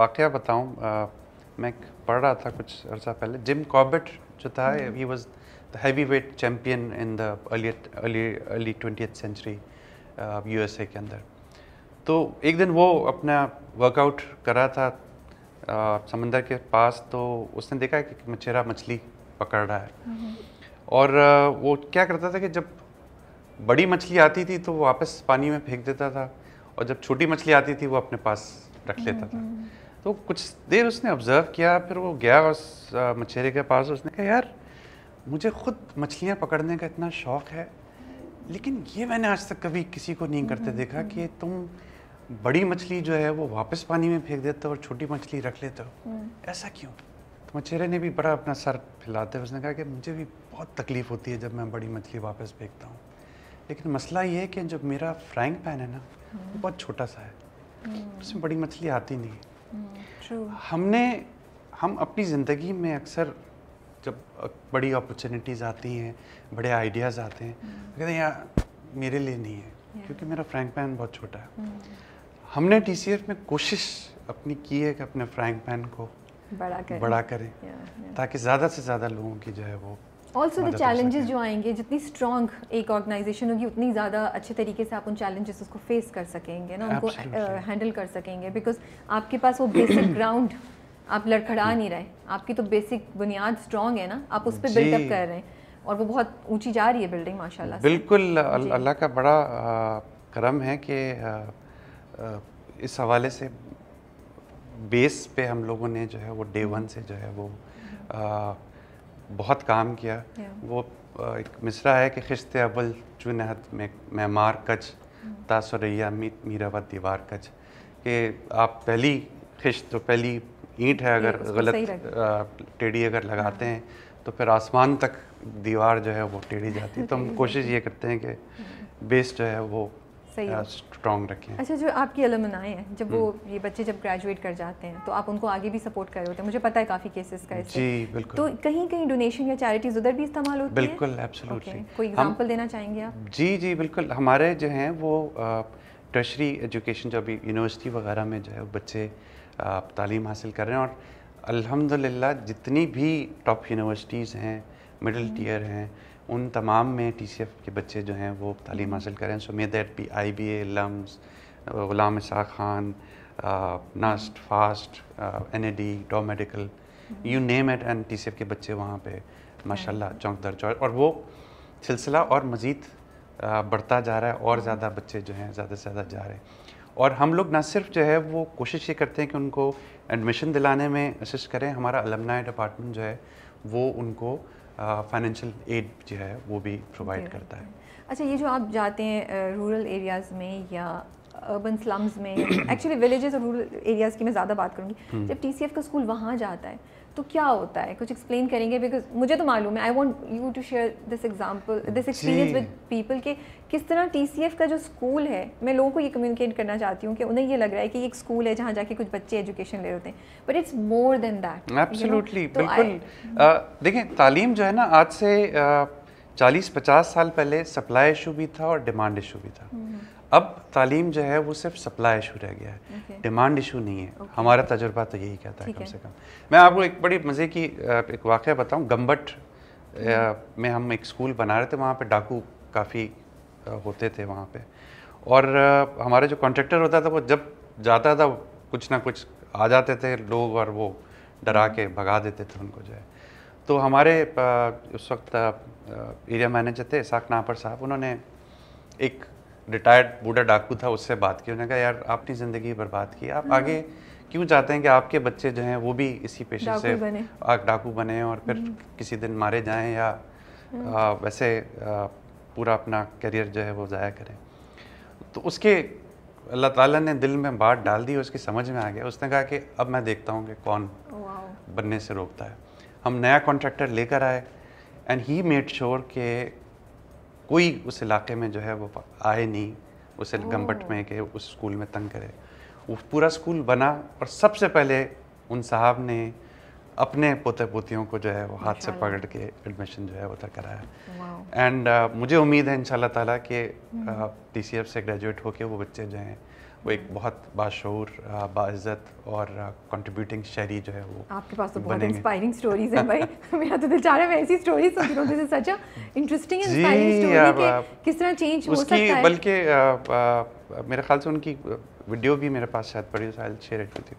Speaker 2: वाक़ बताऊँ uh, मैं पढ़ रहा था कुछ अर्सा पहले जिम कॉबेट जो था ही हम्म। Was the heavyweight champion in the early early early 20th century USA uh, के अंदर तो एक दिन वो अपना वर्कआउट कर रहा था आ, uh, समंदर के पास तो उसने देखा कि मछेरा मछली पकड़ रहा है हम्म। और आ, uh, वो क्या करता था कि जब बड़ी मछली आती थी तो वापस पानी में फेंक देता था और जब छोटी मछली आती थी वो अपने पास रख लेता था हम्म। तो कुछ देर उसने ऑब्जर्व किया फिर वो गया उस मछेरे के पास उसने कहा यार मुझे खुद मछलियाँ पकड़ने का इतना शौक़ है लेकिन ये मैंने आज तक कभी किसी को नहीं करते हम्म। देखा कि तुम बड़ी मछली जो है वो वापस पानी में फेंक देते हो और छोटी मछली रख लेते हो हम्म। ऐसा क्यों तो मछेरे ने भी बड़ा अपना सर फैलाते हुए उसने कहा कि मुझे भी बहुत तकलीफ़ होती है जब मैं बड़ी मछली वापस फेंकता हूँ लेकिन मसला ये है कि जब मेरा फ्राइंग पैन है ना वो हम्म। बहुत छोटा सा है उसमें बड़ी मछली आती नहीं है हमने हम अपनी ज़िंदगी में अक्सर जब बड़ी अपॉर्चुनिटीज़ आती हैं बड़े आइडियाज़ आते हैं हम्म। तो कहते हैं यार मेरे लिए नहीं है क्योंकि मेरा फ्रैंक पैन बहुत छोटा है हम्म। हमने टी में कोशिश अपनी की है कि अपने फ्रैंक पैन को बड़ा करें बड़ा करें ताकि ज़्यादा से ज़्यादा लोगों की जो है वो ऑल्सो द चैलेंजेस
Speaker 1: जो आएंगे जितनी स्ट्रॉन्ग एक ऑर्गेनाइजेशन होगी उतनी ज़्यादा अच्छे तरीके से आप उन चैलेंजेस उसको फेस कर सकेंगे ना उनको हैंडल uh, कर सकेंगे बिकॉज आपके पास वो बेसिक ग्राउंड <coughs> आप लड़खड़ा हम्म। नहीं रहे आपकी तो बेसिक बुनियाद स्ट्रांग है ना आप उस पर बिल्डअप कर रहे हैं और वो बहुत ऊंची जा रही है बिल्डिंग माशाल्लाह
Speaker 2: बिल्कुल अल्लाह का बड़ा करम है कि इस हवाले से बेस पे हम लोगों ने जो है वो डे वन से जो है वो आ, बहुत काम किया वो एक मिसरा है कि खिश्त अबल चुनहत में मैमार कच हम्म। तासरैया मीरावत दीवार कच कि आप पहली खिश्त तो पहली ईंट है अगर गलत टेढ़ी अगर लगाते हैं तो फिर आसमान तक दीवार जो है वो टेढ़ी जाती है तो हम <laughs> कोशिश ये करते हैं कि बेस जो है वो स्ट्रॉन्ग रखें अच्छा
Speaker 1: जो आपकी अलमनाएँ हैं जब वो हम्म। ये बच्चे जब ग्रेजुएट कर जाते हैं तो आप उनको आगे भी सपोर्ट कर रहे होते हैं मुझे पता है काफ़ी केसेस का जी बिल्कुल तो कहीं कहीं डोनेशन या चैरिटीज उधर भी इस्तेमाल होती बिल्कुल
Speaker 2: एब्सोल्युटली okay. कोई एग्जांपल देना चाहेंगे आप जी जी बिल्कुल हमारे जो हैं वो टर्शरी एजुकेशन जो अभी यूनिवर्सिटी वगैरह में जो है बच्चे आप तालीम हासिल कर रहे हैं और अल्हम्दुलिल्लाह जितनी भी टॉप यूनिवर्सिटीज़ हैं मिडल हम्म। टीयर हैं उन तमाम में टी के बच्चे जो हैं वो तालीम हम्म। हासिल करें so may that be I B A LUMS Ghulam Ishaq Khan NUST FAST N E D Dow medical you name it and टी के बच्चे वहाँ पे हाँ। माशाल्लाह चौंक दर चौक और वो सिलसिला और मज़ीद uh, बढ़ता जा रहा है और हम्म। ज़्यादा बच्चे जो हैं ज़्यादा से ज़्यादा जा रहे हैं और हम लोग ना सिर्फ जो है वो कोशिश ये करते हैं कि उनको एडमिशन दिलाने में असिस्ट करें हमारा अलमनाई डिपार्टमेंट जो है वो उनको फाइनेंशियल एड जो है वो भी प्रोवाइड करता है
Speaker 1: अच्छा ये जो आप जाते हैं रूरल एरियाज़ में या अर्बन स्लम्स में एक्चुअली विलेजेस और रूरल एरियाज़ की मैं ज़्यादा बात करूँगी हम्म। जब टी का स्कूल वहाँ जाता है तो क्या होता है कुछ एक्सप्लेन करेंगे बिकॉज मुझे तो मालूम है I want you to share this example this experience with people के किस तरह टी सी एफ का जो स्कूल है मैं लोगों को ये कम्युनिकेट करना चाहती हूँ कि उन्हें ये लग रहा है कि एक स्कूल है जहाँ जाके कुछ बच्चे एजुकेशन ले होते हैं but it's more than that absolutely बिल्कुल
Speaker 2: देखें तालीम जो है ना आज से चालीस पचास साल पहले सप्लाई इशू भी था और डिमांड इशू भी था हम्म। अब तालीम जो है वो सिर्फ सप्लाई इशू रह गया है डिमांड okay. इशू नहीं है okay. हमारा तजुर्बा तो यही कहता है कम से कम मैं आपको एक बड़ी मज़े की एक वाक़ बताऊँ गम्बट हम्म। में हम एक स्कूल बना रहे थे वहाँ पर डाकू काफ़ी होते थे वहाँ पर और हमारा जो कॉन्ट्रेक्टर होता था वो जब जाता था कुछ ना कुछ आ जाते थे लोग और वो डरा हम्म। के भगा देते थे उनको जो है तो हमारे उस वक्त एरिया मैनेजर थे इसाक नापर साहब उन्होंने एक रिटायर्ड बूढ़ा डाकू था उससे बात की उन्होंने कहा यार आपने ज़िंदगी बर्बाद की आप आगे हम्म। क्यों चाहते हैं कि आपके बच्चे जो हैं वो भी इसी पेशे से डाकू बने और फिर हम्म। किसी दिन मारे जाएं या हम्म। आ, वैसे आ, पूरा अपना करियर जो है वो ज़ाया करें तो उसके अल्लाह ताला ने दिल में बात डाल दी उसकी समझ में आ गया उसने कहा कि अब मैं देखता हूँ कि कौन oh, बनने से रोकता है हम नया कॉन्ट्रैक्टर लेकर आए एंड ही मेड श्योर के कोई उस इलाके में जो है वो आए नहीं उस गम्बट में कि उस स्कूल में तंग करे वो पूरा स्कूल बना और सबसे पहले उन साहब ने अपने पोते पोतियों को जो है वो हाथ से पकड़ के एडमिशन जो है वो तक कराया एंड uh, मुझे उम्मीद है इन ताला कि हम्म। टी सी एफ से ग्रेजुएट होके वो बच्चे जो हैं वो एक बहुत बाशूर बाज़त और कंट्रीब्यूटिंग शहरी जो है वो
Speaker 1: आपके पास तो बहुत इंस्पायरिंग स्टोरीज हैं भाई <laughs> मेरा तो दिल चाह रहा है मैं ऐसी स्टोरीज सुनती रहूं this is such a interesting and inspiring story कि किस तरह चेंज हो सकता है उसकी
Speaker 2: बल्कि मेरे ख्याल से उनकी वीडियो भी मेरे पास शायद पड़ी शायद शेयर की थी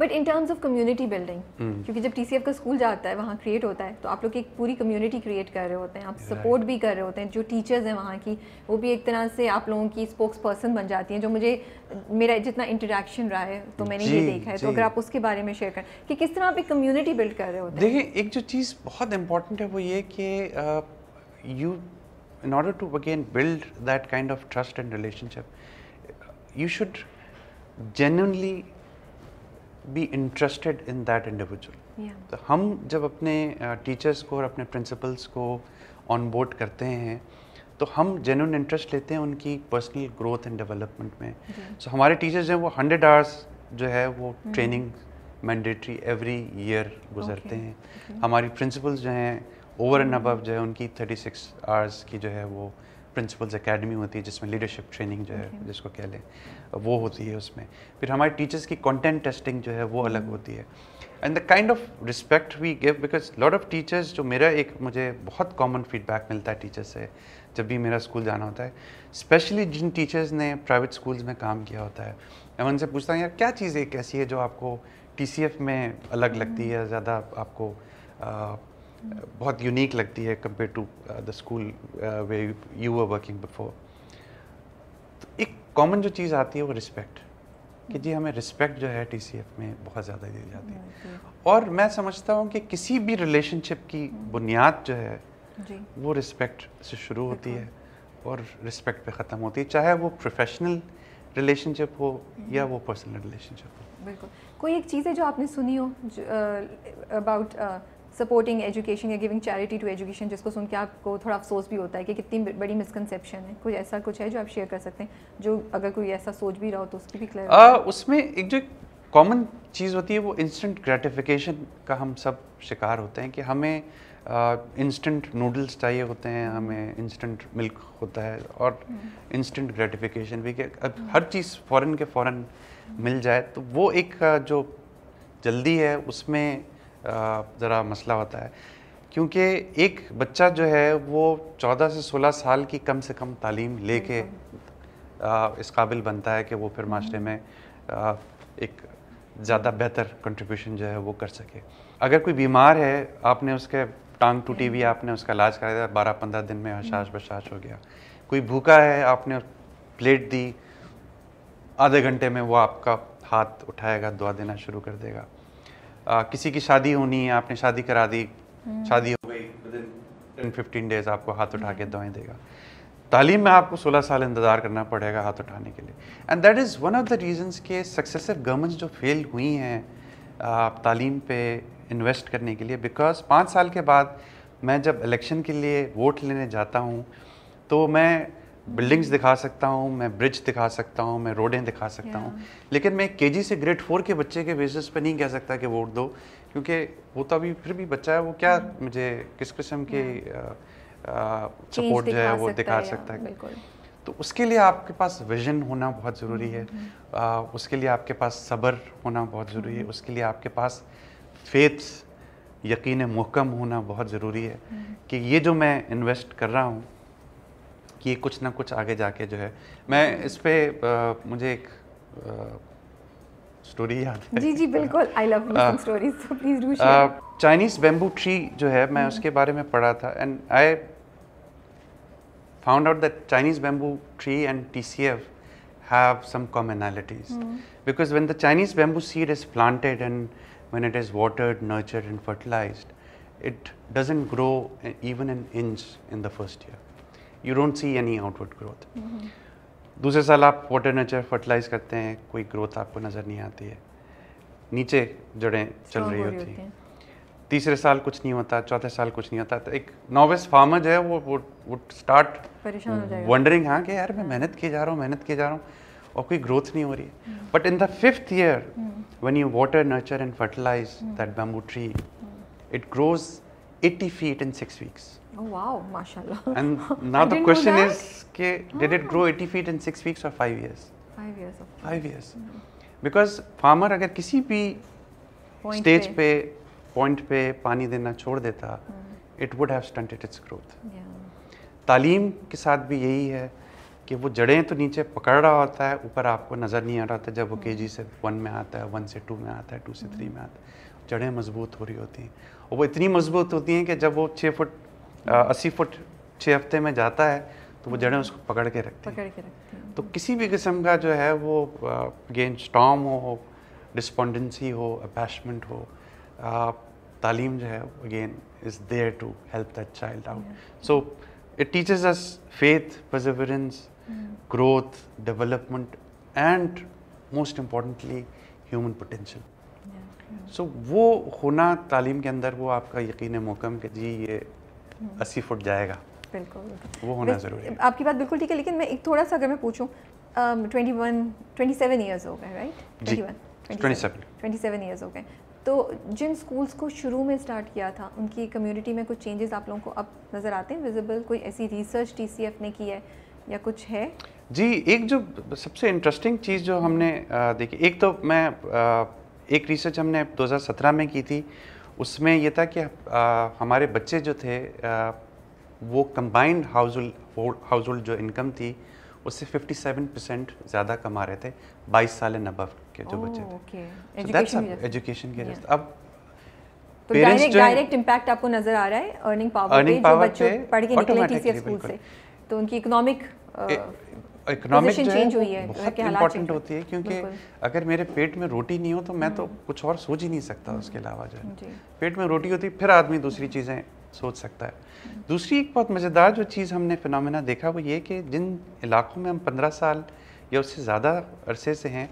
Speaker 1: but in terms of community building क्योंकि जब टीसीएफ का स्कूल जाता है वहाँ क्रिएट होता है तो आप लोग एक पूरी कम्युनिटी क्रिएट कर रहे होते हैं आप सपोर्ट right. भी कर रहे होते हैं जो टीचर्स हैं वहाँ की वो भी एक तरह से आप लोगों की स्पोक्स पर्सन बन जाती हैं जो मुझे मेरा जितना इंटरेक्शन रहा है तो मैंने ये देखा है तो अगर आप उसके बारे में शेयर करें कि किस तरह आप एक कम्युनिटी बिल्ड कर रहे होते
Speaker 2: हैं देखिए एक जो चीज़ बहुत इंपॉर्टेंट है वो ये कि you uh, in order to again build that kind of trust and relationship, you should genuinely be interested in that individual तो हम जब अपने टीचर्स को और अपने प्रिंसिपल्स को ऑन बोर्ड करते हैं तो हम जेन्यून इंटरेस्ट लेते हैं उनकी पर्सनल ग्रोथ एंड डेवलपमेंट में सो हमारे टीचर्स हैं वो हंड्रेड आवर्स जो है वो ट्रेनिंग मैंडेटरी एवरी ईयर गुजरते हैं हमारी प्रिंसिपल्स जो हैं ओवर एंड अबव जो है उनकी थर्टी सिक्स आवर्स की जो है वो प्रिंसिपल्स एकेडमी होती है जिसमें लीडरशिप ट्रेनिंग जो है okay. जिसको कह लें वो होती है उसमें फिर हमारे टीचर्स की कंटेंट टेस्टिंग जो है वो अलग hmm. होती है and the kind of respect we give because lot of teachers जो मेरा एक मुझे बहुत कॉमन फीडबैक मिलता है टीचर्स से जब भी मेरा स्कूल जाना होता है स्पेशली जिन टीचर्स ने प्राइवेट स्कूल्स में काम किया होता है मैं उनसे पूछता हूँ यार क्या चीज़ एक ऐसी है जो आपको टी में अलग लगती hmm. है ज़्यादा आपको बहुत यूनिक लगती है compare to the school way you are working before तो एक कॉमन जो चीज़ आती है वो रिस्पेक्ट कि जी हमें रिस्पेक्ट जो है टी में बहुत ज़्यादा दी जाती है और मैं समझता हूँ कि किसी भी रिलेशनशिप की हम्म। बुनियाद जो है वो रिस्पेक्ट से शुरू होती है और रिस्पेक्ट पे ख़त्म होती है चाहे वो प्रोफेशनल रिलेशनशिप हो या हम्म। वो पर्सनल रिलेशनशिप
Speaker 1: हो बिल्कुल कोई एक चीज़ है जो आपने सुनी हो अबाउट सपोर्टिंग एजुकेशन या गिविंग चैरिटी टू एजुकेशन जिसको सुन के आपको थोड़ा अफसोस भी होता है कि कितनी बड़ी मिसकनसेप्शन है कुछ ऐसा कुछ है जो आप शेयर कर सकते हैं जो अगर कोई ऐसा सोच भी रहा हो तो उसकी भी क्लियर
Speaker 2: उसमें एक जो कॉमन चीज़ होती है वो इंस्टेंट ग्रेटिफिकेशन का हम सब शिकार होते हैं कि हमें इंस्टेंट नूडल्स चाहिए होते हैं हमें इंस्टेंट मिल्क होता है और इंस्टेंट हम्म। ग्रेटिफिकेशन भी कि हर चीज़ फ़ौरन के फ़ौरन मिल जाए तो वो एक जो जल्दी है उसमें ज़रा मसला होता है क्योंकि एक बच्चा जो है वो 14 से 16 साल की कम से कम तालीम लेके इस काबिल बनता है कि वो फिर माशरे में आ, एक ज़्यादा बेहतर कंट्रीब्यूशन जो है वो कर सके अगर कोई बीमार है आपने उसके टांग टूटी हुई आपने उसका इलाज कराया था बारह पंद्रह दिन में हशाश बशाश हो गया कोई भूखा है आपने प्लेट दी आधे घंटे में वो आपका हाथ उठाएगा दुआ देना शुरू कर देगा आ, किसी की शादी होनी है आपने शादी करा दी शादी हो गई फिफ्टीन डेज आपको हाथ उठा के दवाएँ देगा तालीम में आपको 16 साल इंतज़ार करना पड़ेगा हाथ उठाने के लिए and that is one of the reasons के सक्सेसिव गवर्नमेंट्स जो फेल हुई हैं तालीम पे इन्वेस्ट करने के लिए बिकॉज पाँच साल के बाद मैं जब इलेक्शन के लिए वोट लेने जाता हूँ तो मैं बिल्डिंग्स दिखा सकता हूँ मैं ब्रिज दिखा सकता हूँ मैं रोडें दिखा सकता हूँ लेकिन मैं के से ग्रेड फोर के बच्चे के बेसिस पे नहीं कह सकता कि वोट दो क्योंकि वो तो अभी फिर भी बच्चा है वो क्या hmm. मुझे किस किस्म के सपोर्ट hmm. जो है वो दिखा सकता है तो उसके लिए आपके पास विजन होना बहुत ज़रूरी है आ, hmm, उसके लिए आपके पास सब्र होना बहुत ज़रूरी है उसके लिए आपके पास फेथ यकीन महकम होना बहुत ज़रूरी है कि ये जो मैं इन्वेस्ट कर रहा हूँ कि कुछ ना कुछ आगे जाके जो है मैं इस पे मुझे एक स्टोरी याद
Speaker 1: है जी जी बिल्कुल I love stories so please do
Speaker 2: Chinese bamboo tree जो है मैं hmm. उसके बारे में पढ़ा था and I found out that Chinese bamboo tree and T C F have some commonalities because when the Chinese bamboo seed is planted and when it is water nurtured and fertilize it doesn't grow even an inch in the first year you don't see any outward growth दूसरे साल आप water nature fertilise करते हैं कोई growth आपको नज़र नहीं आती है नीचे जड़ें चल रही होती हैं तीसरे साल कुछ नहीं होता चौथे साल कुछ नहीं होता तो एक नॉवेस फार्मर जो है वो वो वो स्टार्ट वंडरिंग हाँ कि यार मैं मेहनत किए जा रहा हूँ मेहनत किए जा रहा हूँ और कोई ग्रोथ नहीं हो रही है but in the fifth year when you water nurture and fertilize that bamboo tree it grows eighty feet in six weeks
Speaker 1: Oh wow, mashallah. And now the question is, ke,
Speaker 2: did it grow 80 feet in six weeks or five years?
Speaker 1: Five years. Of five years.
Speaker 2: Because farmer अगर किसी भी stage पे point पे पानी देना छोड़ देता, it would have stunted its growth. तालीम के साथ भी यही है कि वो जड़ें तो नीचे पकड़ रहा होता है ऊपर आपको नज़र नहीं आ रहा होता जब वो के से वन में आता है वन से टू में आता है टू से थ्री में आता है जड़ें मजबूत हो रही होती हैं और वो इतनी मजबूत होती हैं कि जब वो छः फुट अस्सी फुट छः हफ्ते में जाता है तो वो जड़ें उसको पकड़ के
Speaker 1: रखती पकड़ के रखती
Speaker 2: तो किसी भी किस्म का जो है वो अगेन स्टॉम हो डिस्पॉन्डेंसी हो अपैचमेंट हो तालीम जो है again is there to help that child out so it teaches us faith perseverance growth development and most importantly human
Speaker 1: potential
Speaker 2: so वो होना तालीम के अंदर वो आपका यकीन मौकम कि जी ये अस्सी फुट जाएगा बिल्कुल वो होना ज़रूरी है
Speaker 1: आपकी बात बिल्कुल ठीक है लेकिन मैं एक थोड़ा सा अगर मैं पूछूँ twenty one twenty seven years हो गए राइट ट्वेंटी सेवन ईयर्स हो गए तो जिन स्कूल्स को शुरू में स्टार्ट किया था उनकी कम्युनिटी में कुछ चेंजेस आप लोगों को अब नज़र आते हैं विजिबल कोई ऐसी रिसर्च टीसीएफ ने की है या कुछ है
Speaker 2: जी एक जो सबसे इंटरेस्टिंग चीज़ जो हमने uh, देखी एक तो मैं uh, एक रिसर्च हमने 2017 में की थी उसमें यह था कि आ, हमारे बच्चे जो थे आ, वो कंबाइंड हाउस हाउस होल्ड जो इनकम थी उससे 57 परसेंट ज़्यादा कमा रहे थे 22 साल एंड अबव के जो oh, बच्चे थे एजुकेशन के अब तो डायरेक्ट
Speaker 1: इम्पैक्ट आपको नजर आ रहा है अर्निंग पावर पे जो पढ़ के निकले स्कूल से तो उनकी इकोनॉमिक इकोनॉमिक चेंज हुई है बहुत इंपॉर्टेंट होती है क्योंकि
Speaker 2: अगर मेरे पेट में रोटी नहीं हो तो मैं तो हम्म। कुछ और सोच ही नहीं सकता उसके अलावा जो है पेट में रोटी होती फिर आदमी दूसरी चीज़ें सोच सकता है दूसरी एक बहुत मज़ेदार जो चीज़ हमने फिनमिना देखा वो ये कि जिन इलाकों में हम पंद्रह साल या उससे ज़्यादा अरसे से हैं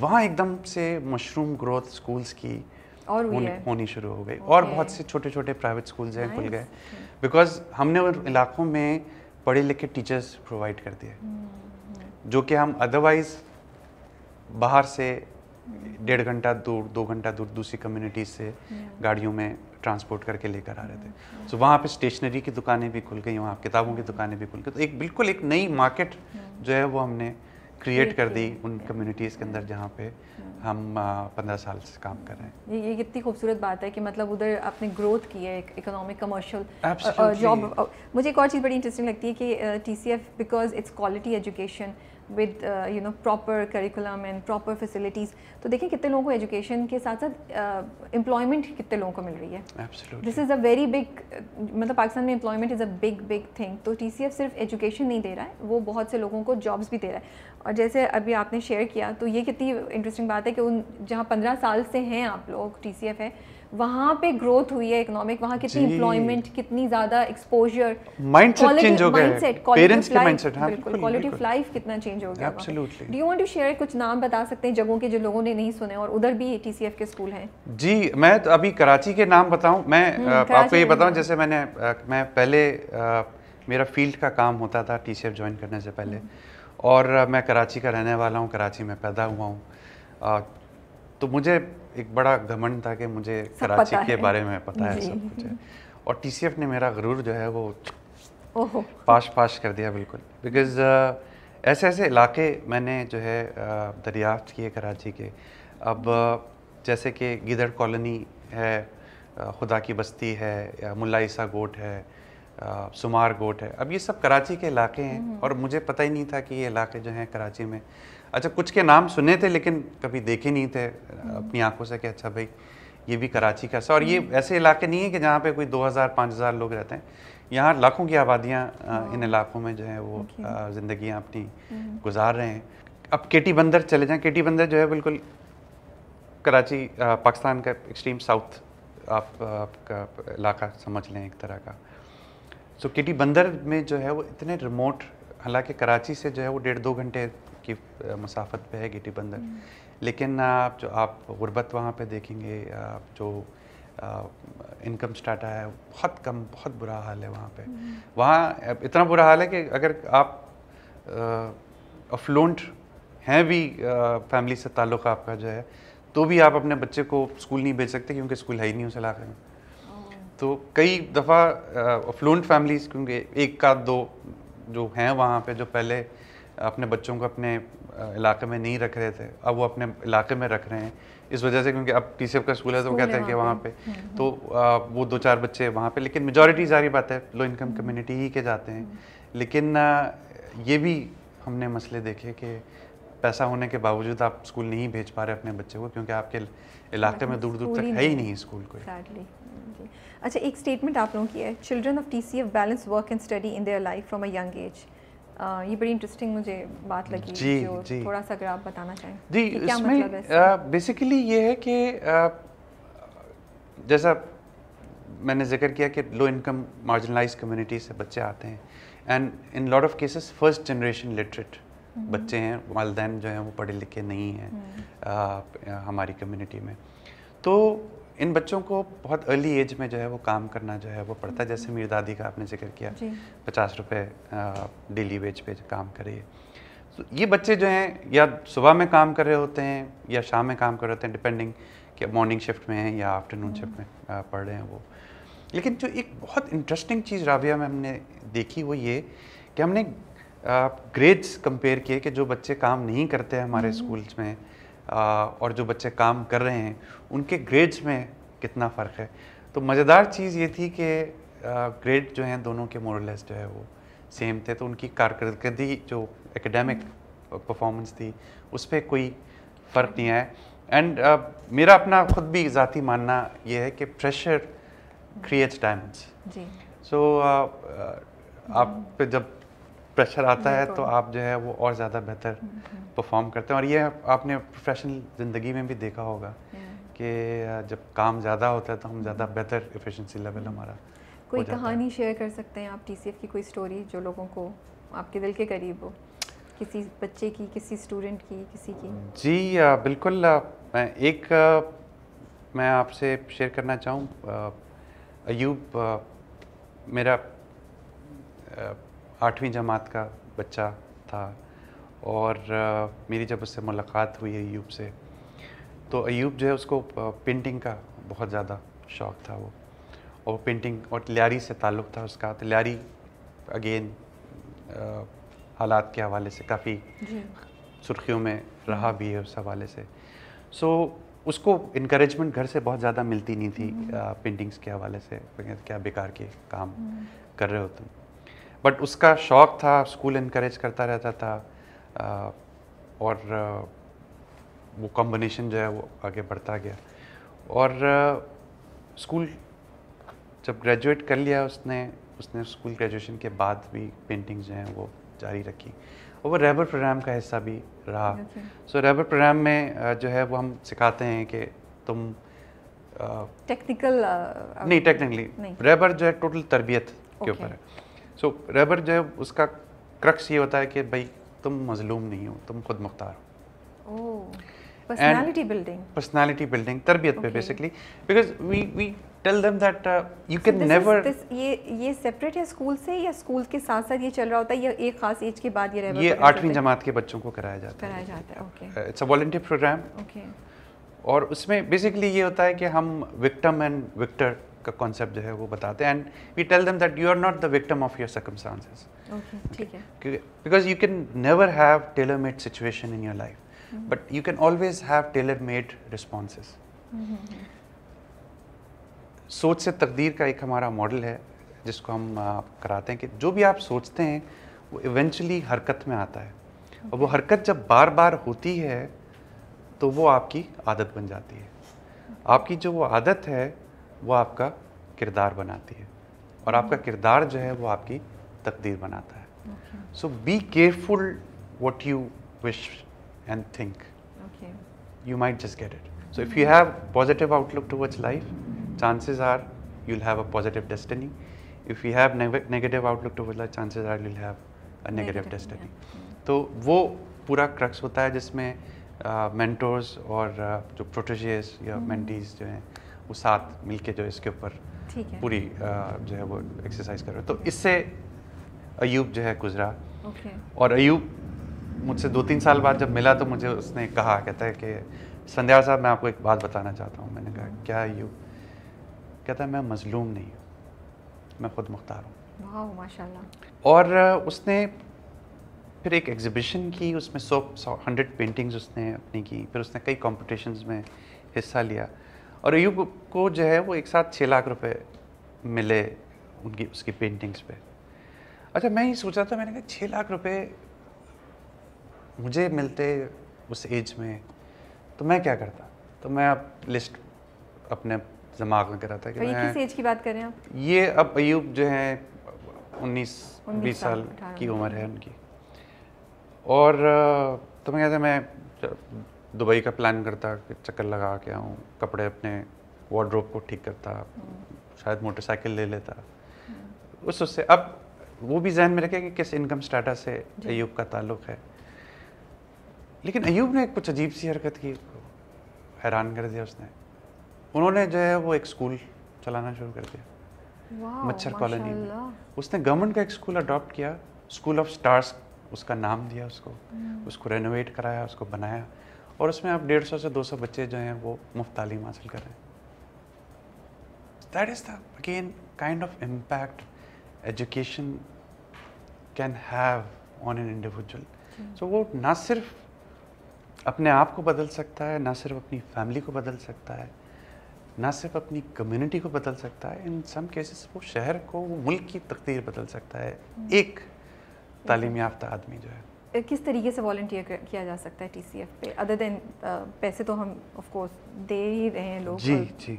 Speaker 2: वहाँ एकदम से मशरूम ग्रोथ स्कूल्स की और होनी, होनी शुरू हो गई okay. और बहुत से छोटे छोटे प्राइवेट स्कूल्स हैं खुल गए बिकॉज हमने उन इलाकों में पढ़े लिखे टीचर्स प्रोवाइड कर दिए हम्म। जो कि हम अदरवाइज़ बाहर से डेढ़ घंटा दूर दो घंटा दूर दूसरी कम्युनिटी से गाड़ियों में ट्रांसपोर्ट करके लेकर आ रहे थे सो mm-hmm. so, वहाँ पे स्टेशनरी की दुकानें भी खुल गई वहाँ किताबों की दुकानें भी खुल गई तो एक बिल्कुल एक नई मार्केट जो है वो हमने क्रिएट कर दी उन कम्युनिटीज़ के अंदर जहाँ पे हम पंद्रह साल से काम कर रहे
Speaker 1: हैं ये ये कितनी खूबसूरत बात है कि मतलब उधर आपने ग्रोथ की है एक इकोनॉमिक कमर्शियल जॉब मुझे एक और चीज़ बड़ी इंटरेस्टिंग लगती है कि T C F because it's quality education with you know proper curriculum and proper facilities तो देखिए कितने लोगों को एजुकेशन के साथ साथ एम्प्लॉयमेंट uh, कितने लोगों को मिल रही
Speaker 2: है this
Speaker 1: is a very big मतलब पाकिस्तान में employment is a big big thing तो टी सी एफ सिर्फ एजुकेशन नहीं दे रहा है वो बहुत से लोगों को जॉब्स भी दे रहा है और जैसे अभी आपने शेयर किया तो ये कितनी इंटरेस्टिंग बात है कि उन जहाँ पंद्रह साल से हैं आप लोग टी सी एफ़ है वहाँ पे ग्रोथ हुई है इकोनॉमिक वहाँ कितनी एम्प्लॉयमेंट कितनी ज़्यादा एक्सपोजर माइंडसेट चेंज हो गया पेरेंट्स के माइंडसेट हाँ बिल्कुल क्वालिटी ऑफ लाइफ कितना चेंज हो गया
Speaker 2: absolutely do you
Speaker 1: want to share कुछ नाम बता सकते हैं जगहों के जो लोगों ने नहीं सुने और उधर भी एटीसीएफ के स्कूल हैं
Speaker 2: जी मैं तो अभी कराची के नाम बताऊं मैं हम्म, आपको ये बताऊं जैसे मैंने मैं पहले मेरा फील्ड का काम होता था टी ज्वाइन करने से पहले हम्म। और मैं कराची का रहने वाला हूँ कराची में पैदा हुआ हूँ तो मुझे एक बड़ा घमंड था कि मुझे कराची के बारे में पता है सब कुछ है और टी ने मेरा गरूर जो है वो पाश पाश कर दिया बिल्कुल बिकॉज uh, ऐसे ऐसे इलाके मैंने जो है uh, दरियाफ्त किए कराची के अब uh, जैसे कि गिदड़ कॉलोनी है खुदा की बस्ती है या मुला ईसा गोट है सुमार गोट है अब ये सब कराची के इलाके हैं हम्म। और मुझे पता ही नहीं था कि ये इलाके जो हैं कराची में अच्छा कुछ के नाम सुने थे लेकिन कभी देखे नहीं थे अपनी आंखों से कि अच्छा भाई ये भी कराची का सा और ये हम्म। ऐसे इलाके नहीं है कि जहाँ पे कोई 2000 5000 लोग रहते हैं यहाँ लाखों की आबादियाँ हाँ। इन इलाकों में जो है वो ज़िंदगी अपनी हम्म। गुजार रहे हैं अब केटी बंदर चले जाएँ केटी बंदर जो है बिल्कुल कराची पाकिस्तान का एक्सट्रीम साउथ आप आपका इलाका समझ लें एक तरह का सो so, केटी बंदर में जो है वो इतने रिमोट हालांकि कराची से जो है वो डेढ़ दो घंटे की मसाफत पे है गिटी बंदर हम्म। लेकिन आप जो आप गुर्बत वहाँ पे देखेंगे आप जो इनकम स्टाटा है बहुत कम बहुत बुरा हाल है वहाँ पे हम्म। वहाँ इतना बुरा हाल है कि अगर आप अफ्लूंट हैं भी फैमिली से ताल्लुक आपका जो है तो भी आप अपने बच्चे को स्कूल नहीं भेज सकते क्योंकि स्कूल है ही नहीं उस इलाके में तो कई दफ़ा अफ्लूंट फैमिलीज़ क्योंकि एक का दो जो हैं वहाँ पे जो पहले अपने बच्चों को अपने इलाके में नहीं रख रहे थे अब वो अपने इलाके में रख रहे हैं इस वजह से क्योंकि अब टी का स्कूल है तो कहते हैं कि वहाँ पे हम्म, हम्म। तो वो दो चार बच्चे वहाँ पे लेकिन मेजोरिटी सारी बात है लो इनकम कम्युनिटी ही के जाते हैं हम्म। लेकिन ये भी हमने मसले देखे कि पैसा होने के बावजूद आप स्कूल नहीं भेज पा रहे अपने बच्चे को क्योंकि आपके इलाके में दूर दूर तक है ही नहीं स्कूल
Speaker 1: कोई अच्छा एक स्टेटमेंट आप लोगों की है children of T C balance work and study in their life from a young age ये बड़ी इंटरेस्टिंग मुझे बात लगी जी, जो जी. थोड़ा सा अगर आप बताना चाहें जी इसमें मतलब
Speaker 2: बेसिकली ये है कि जैसा मैंने जिक्र किया कि लो इनकम मार्जिनलाइज कम्युनिटी से बच्चे आते हैं and in lot of cases first generation literate बच्चे हैं वालदेन जो हैं वो पढ़े लिखे नहीं हैं हम्म। हमारी कम्युनिटी में तो इन बच्चों को बहुत अर्ली एज में जो है वो काम करना जो है वो पड़ता है हम्म। जैसे मेरी दादी का आपने जिक्र किया पचास रुपये डेली वेज पे काम करिए तो ये बच्चे जो हैं या सुबह में काम कर रहे होते हैं या शाम में काम कर रहे होते हैं डिपेंडिंग कि मॉर्निंग शिफ्ट में हैं या आफ्टरनून हम्म। शिफ्ट में पढ़ रहे हैं वो लेकिन जो एक बहुत इंटरेस्टिंग चीज़ राबिया में हमने देखी वो ये कि हमने ग्रेड्स कंपेयर किए कि जो बच्चे काम नहीं करते हैं हमारे स्कूल्स हम्म। में और जो बच्चे काम कर रहे हैं उनके ग्रेड्स में कितना फ़र्क है तो मज़ेदार चीज़ ये थी कि ग्रेड जो हैं दोनों के मोरलेस जो है वो सेम थे तो उनकी कारकर्दगी जो एकेडमिक परफॉर्मेंस थी उस पर कोई फ़र्क नहीं आया एंड uh, मेरा अपना खुद भी ज़ाती मानना ये है कि प्रेशर क्रिएट्स डायमंड्स सो आप जब प्रेशर आता है तो आप जो है वो और ज़्यादा बेहतर परफॉर्म हम्म। करते हैं और ये आपने प्रोफेशनल ज़िंदगी में भी देखा होगा कि जब काम ज़्यादा होता है तो हम ज़्यादा हम्म। बेहतर एफिशिएंसी लेवल हम्म। हमारा
Speaker 1: कोई कहानी शेयर कर सकते हैं आप टी की कोई स्टोरी जो लोगों को आपके दिल के करीब हो किसी बच्चे की किसी स्टूडेंट की किसी की
Speaker 2: जी बिल्कुल मैं एक मैं आपसे शेयर करना चाहूँ अयूब मेरा आठवीं जमात का बच्चा था और मेरी जब उससे मुलाकात हुई अयूब से तो अयूब जो है उसको पेंटिंग का बहुत ज़्यादा शौक़ था वो और पेंटिंग और लियारी से ताल्लुक़ था उसका तो लियारी अगेन हालात के हवाले से काफ़ी सुर्खियों में रहा भी है उस हवाले से सो so, उसको इनक्रेजमेंट घर से बहुत ज़्यादा मिलती नहीं थी पेंटिंग्स हम्म। के हवाले से क्या बेकार के काम हम्म। कर रहे हो तुम बट उसका शौक़ था स्कूल इनक्रेज करता रहता था और वो कॉम्बिनेशन जो है वो आगे बढ़ता गया और स्कूल जब ग्रेजुएट कर लिया उसने उसने स्कूल ग्रेजुएशन के बाद भी पेंटिंग्स जो हैं वो जारी रखी और वो रेबर प्रोग्राम का हिस्सा भी रहा सो रेबर प्रोग्राम में जो है वो हम सिखाते हैं कि तुम
Speaker 1: टेक्निकल uh, नहीं टेक्निकली
Speaker 2: रेबर जो है टोटल तरबियत okay. के ऊपर है सो so, रबर जो है उसका क्रक्स ये होता है कि भाई तुम मजलूम नहीं हो तुम खुद मुख्तार
Speaker 1: हो पर्सनालिटी बिल्डिंग
Speaker 2: पर्सनालिटी बिल्डिंग तरबियत पे basically because we we tell them that you can never this
Speaker 1: ये ये सेपरेट है स्कूल से या स्कूल के साथ साथ ये चल रहा होता है या एक खास एज के बाद ये रहता है ये 8वीं
Speaker 2: जमात के बच्चों को कराया जाता है
Speaker 1: कराया जाता है okay
Speaker 2: it's a volunteer programme okay और उसमें बेसिकली ये होता है कि हम विक्टिम एंड विक्टर का कॉन्सेप्ट जो है वो बताते हैं and we tell them that you are not the victim of your circumstances ठीक है because you can never have tailor made situation in your life but you can always have tailor made responses सोच से तकदीर का एक हमारा model है जिसको हम कराते हैं कि जो भी आप सोचते हैं वो इवेंचुअली हरकत में आता है okay. और वो हरकत जब बार बार होती है तो वो आपकी आदत बन जाती है okay. आपकी जो वो आदत है वो आपका किरदार बनाती है और आपका hmm. किरदार जो है वो आपकी तकदीर बनाता है so be careful what you wish and think you might just get it so if you have positive outlook towards life chances are you'll have a positive destiny if you have negative outlook outlook towards life, chances are you'll have a negative destiny hmm. तो वो पूरा crux होता है जिसमें mentors uh, और uh, जो प्रोटोजियस या mentees hmm. जो हैं वो साथ मिलके जो इसके ऊपर पूरी जो है वो एक्सरसाइज कर रहे तो इससे अयूब जो है गुजरा और अयूब मुझसे दो तीन साल बाद जब मिला तो मुझे उसने कहा कहता है कि संध्या साहब मैं आपको एक बात बताना चाहता हूँ मैंने कहा क्या अयूब कहता है मैं मजलूम नहीं हूँ मैं खुद मुख्तार
Speaker 1: हूँ
Speaker 2: और उसने फिर एक एग्जिबिशन की उसमें सौ सौ हंड्रेड पेंटिंग्स उसने अपनी की फिर उसने कई कॉम्पिटिशन्स में हिस्सा लिया और अयुब को जो है वो एक साथ छः लाख रुपए मिले उनकी उसकी पेंटिंग्स पे अच्छा मैं ही सोचा था मैंने कहा छः लाख रुपए मुझे मिलते उस एज में तो मैं क्या करता तो मैं अब लिस्ट अपने दिमाग में रहा था कि मैं किस एज की बात कर रहे हैं आप ये अब अयूब जो है उन्नीस बीस साल की उम्र है उनकी और तो मैं कहता मैं दुबई का प्लान करता कि चक्कर लगा के आऊँ कपड़े अपने वार्ड्रोब को ठीक करता शायद मोटरसाइकिल ले लेता हम्म। उस उससे अब वो भी जहन में रखे कि किस इनकम स्टाटा से अयूब का ताल्लुक है लेकिन अयूब ने कुछ अजीब सी हरकत की हैरान कर दिया उसने उन्होंने जो है वो एक स्कूल चलाना शुरू कर दिया मच्छर कॉलोनी में उसने गवर्नमेंट का एक स्कूल अडॉप्ट किया स्कूल ऑफ स्टार्स उसका नाम दिया उसको हम्म। उसको रेनोवेट कराया उसको बनाया और उसमें आप डेढ़ सौ से दो सौ बच्चे जो हैं वो मुफ्त तालीम हासिल करें that is the again kind of impact education can have on an individual so वो ना सिर्फ अपने आप को बदल सकता है ना सिर्फ अपनी फैमिली को बदल सकता है ना सिर्फ अपनी कम्युनिटी को बदल सकता है इन सम केसेस वो शहर को वो मुल्क की तकदीर बदल सकता है hmm. एक तालीम hmm. याफ्ता आदमी जो है
Speaker 1: किस तरीके से वॉल्टियर किया जा सकता है टीसीएफ पे अदर देन पैसे तो हम ऑफ कोर्स दे ही रहे हैं लोग जी जी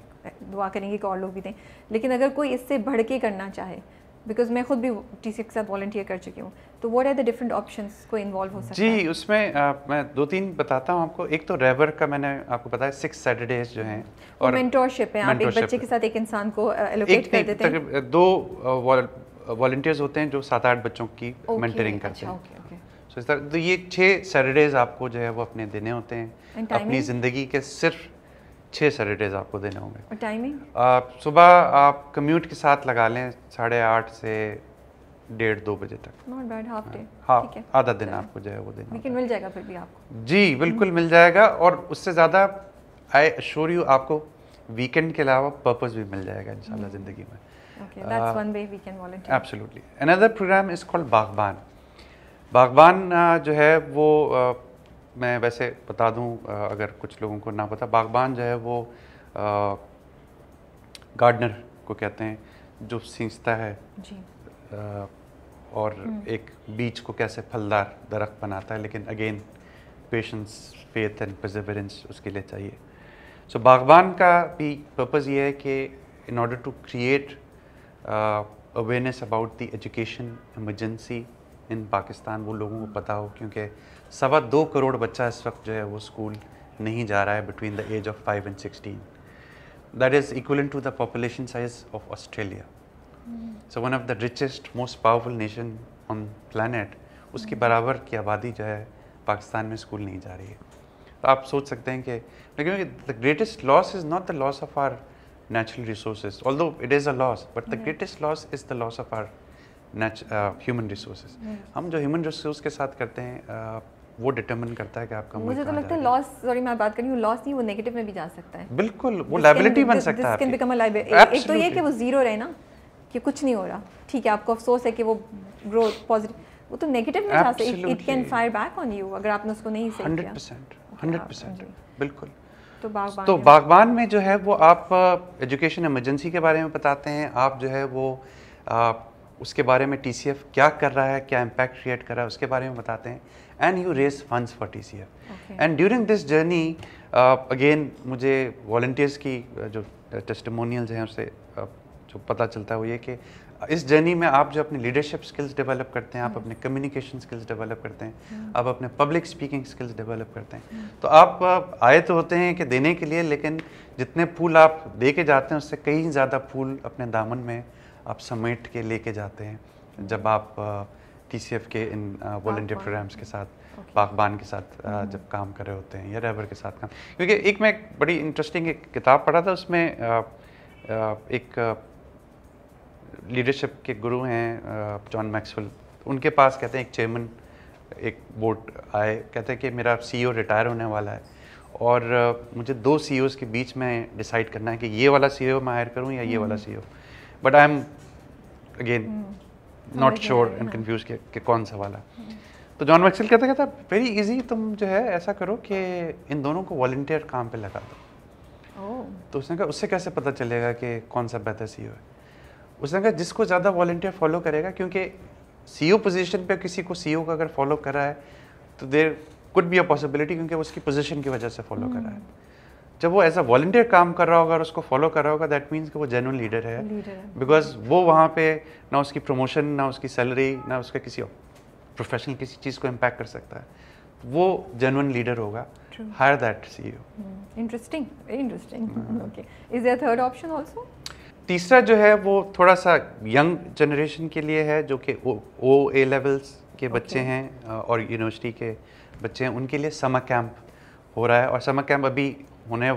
Speaker 1: दुआ करेंगे कि और लोग भी दें लेकिन अगर कोई इससे बढ़ के करना चाहे बिकॉज मैं खुद भी टी सी एफ के साथ वॉल्टियर कर चुकी हूँ तो what are the different option को इन्वॉल्व हो सकता जी है?
Speaker 2: उसमें आ, मैं दो तीन बताता हूँ आपको एक तो रेवर का मैंने आपको बताया सिक्स सैटरडेज जो हैं और मेंटोरशिप है आप एक बच्चे के
Speaker 1: साथ एक इंसान को एलोकेट कर देते
Speaker 2: हैं दो वॉल्टियर्स होते हैं जो सात आठ बच्चों की मेंटरिंग करते अच्छा, हैं सो इस तरह तो ये छः सैटरडेज आपको जो है वो अपने देने होते हैं अपनी ज़िंदगी के सिर्फ छः सैटरडेज आपको देने होंगे टाइमिंग सुबह आप कम्यूट के साथ लगा लें साढ़े आठ से डेढ़ दो बजे
Speaker 1: तक हाफ आधा दिन आपको
Speaker 2: जो है वो देना लेकिन
Speaker 1: मिल जाएगा फिर भी
Speaker 2: आपको जी बिल्कुल मिल जाएगा और उससे ज़्यादा आई अश्योर यू आपको वीकेंड के अलावा पर्पज़ भी मिल जाएगा इन hmm. ज़िंदगी में Okay, that's uh, one
Speaker 1: way we can volunteer.
Speaker 2: Absolutely. Another program is called Baghban. बागबान जो है वो आ, मैं वैसे बता दूं अगर कुछ लोगों को ना पता बागबान जो है वो गार्डनर को कहते हैं जो सींचता है जी। आ, और हम्म। एक बीज को कैसे फलदार दरख्त बनाता है लेकिन again patience faith and perseverance उसके लिए चाहिए सो so, बागबान का भी पर्पज़ ये है कि in order to create awareness about the education emergency in Pakistan वो लोगों को पता हो क्योंकि सवा दो करोड़ बच्चा इस वक्त जो है वो स्कूल नहीं जा रहा है between the age of five and sixteen that is equal to the population size of Australia so one of the richest most powerful nation on planet उसके बराबर की आबादी जो है पाकिस्तान में स्कूल नहीं जा रही है तो आप सोच सकते हैं कि लेकिन the greatest loss is not the loss of our natural resource although it is a loss but the greatest loss is the loss of our human resources uh, हम जो ह्यूमन रिसोर्स के साथ करते हैं uh, वो determine करता है कि आपका मुझे तो लगता है
Speaker 1: लॉस सॉरी मैं बात कर रही हूँ लॉस नहीं वो नेगेटिव में भी जा सकता है
Speaker 2: बिल्कुल वो लाइबिलिटी बन सकता है बिकम एक तो ये कि वो
Speaker 1: जीरो रहे ना कि कुछ नहीं हो रहा ठीक है आपको अफसोस है कि वो ग्रोथ पॉजिटिव वो तो नेगेटिव में जा सकता है it can fire back on you अगर आपने उसको नहीं सही किया
Speaker 2: 100% 100% बिल्कुल तो बागबान तो बागबान में जो है वो आप एजुकेशन uh, इमरजेंसी के बारे में बताते हैं आप जो है वो उसके बारे में टी क्या कर रहा है क्या इम्पैक्ट क्रिएट कर रहा है उसके बारे में बताते हैं and you raise funds for T C F and during this journey again मुझे वॉल्टियर्स की uh, जो टेस्टमोनियल्स हैं उससे uh, जो पता चलता है वो ये कि uh, इस जर्नी में आप जो अपनी लीडरशिप स्किल्स डेवलप करते हैं आप hmm. अपने कम्युनिकेशन स्किल्स डेवलप करते हैं hmm. आप अपने पब्लिक स्पीकिंग स्किल्स डेवलप करते हैं hmm. तो आप आए तो होते हैं कि देने के लिए लेकिन जितने फूल आप दे के जाते हैं उससे कहीं ज़्यादा फूल अपने दामन में आप समेट के लेके जाते हैं जब आप टी सी एफ के इन वॉल्टियर प्रोग्राम्स के साथ बागबान के साथ हम्म। जब काम कर रहे होते हैं या रेबर के साथ काम क्योंकि एक मैं एक बड़ी इंटरेस्टिंग एक किताब पढ़ा था उसमें एक लीडरशिप के गुरु हैं जॉन मैक्सवेल उनके पास कहते हैं एक चेयरमैन एक बोर्ड आए कहते हैं कि मेरा सी रिटायर e होने वाला है और मुझे दो सी e के बीच में डिसाइड करना है कि ये वाला ओ e मैं हायर करूँ या ये वाला सी hmm. But I am again not sure and confuse के कौन सा वाला तो जॉन मैक्सवेल कहता कहता वेरी इजी तुम जो है ऐसा करो कि इन दोनों को वॉल्टियर काम पे लगा दो oh. तो उसने कहा उससे कैसे पता चलेगा कि कौन सा बेहतर सी e है उसने कहा जिसको ज़्यादा वॉल्टियर फॉलो करेगा क्योंकि सी ओ पोजिशन पर किसी को सी ओ का अगर फॉलो करा है तो there could be a possibility क्योंकि उसकी पोजिशन की वजह से फॉलो कर रहा है जब वो एज अ वॉल्टियर काम कर रहा होगा और उसको फॉलो कर रहा होगा दैट मीन्स कि वो जेनुअन लीडर है बिकॉज वो वहाँ पे ना उसकी प्रमोशन ना उसकी सैलरी ना उसका किसी प्रोफेशनल किसी चीज़ को इम्पैक्ट कर सकता है वो जेनुअन लीडर होगा hire that see
Speaker 1: interesting very interesting okay is there third option also
Speaker 2: तीसरा जो है वो थोड़ा सा यंग जनरेशन के लिए है जो कि ओ ए लेवल्स के बच्चे okay. हैं और यूनिवर्सिटी के बच्चे हैं उनके लिए समर कैंप हो रहा है और समर कैंप अभी होने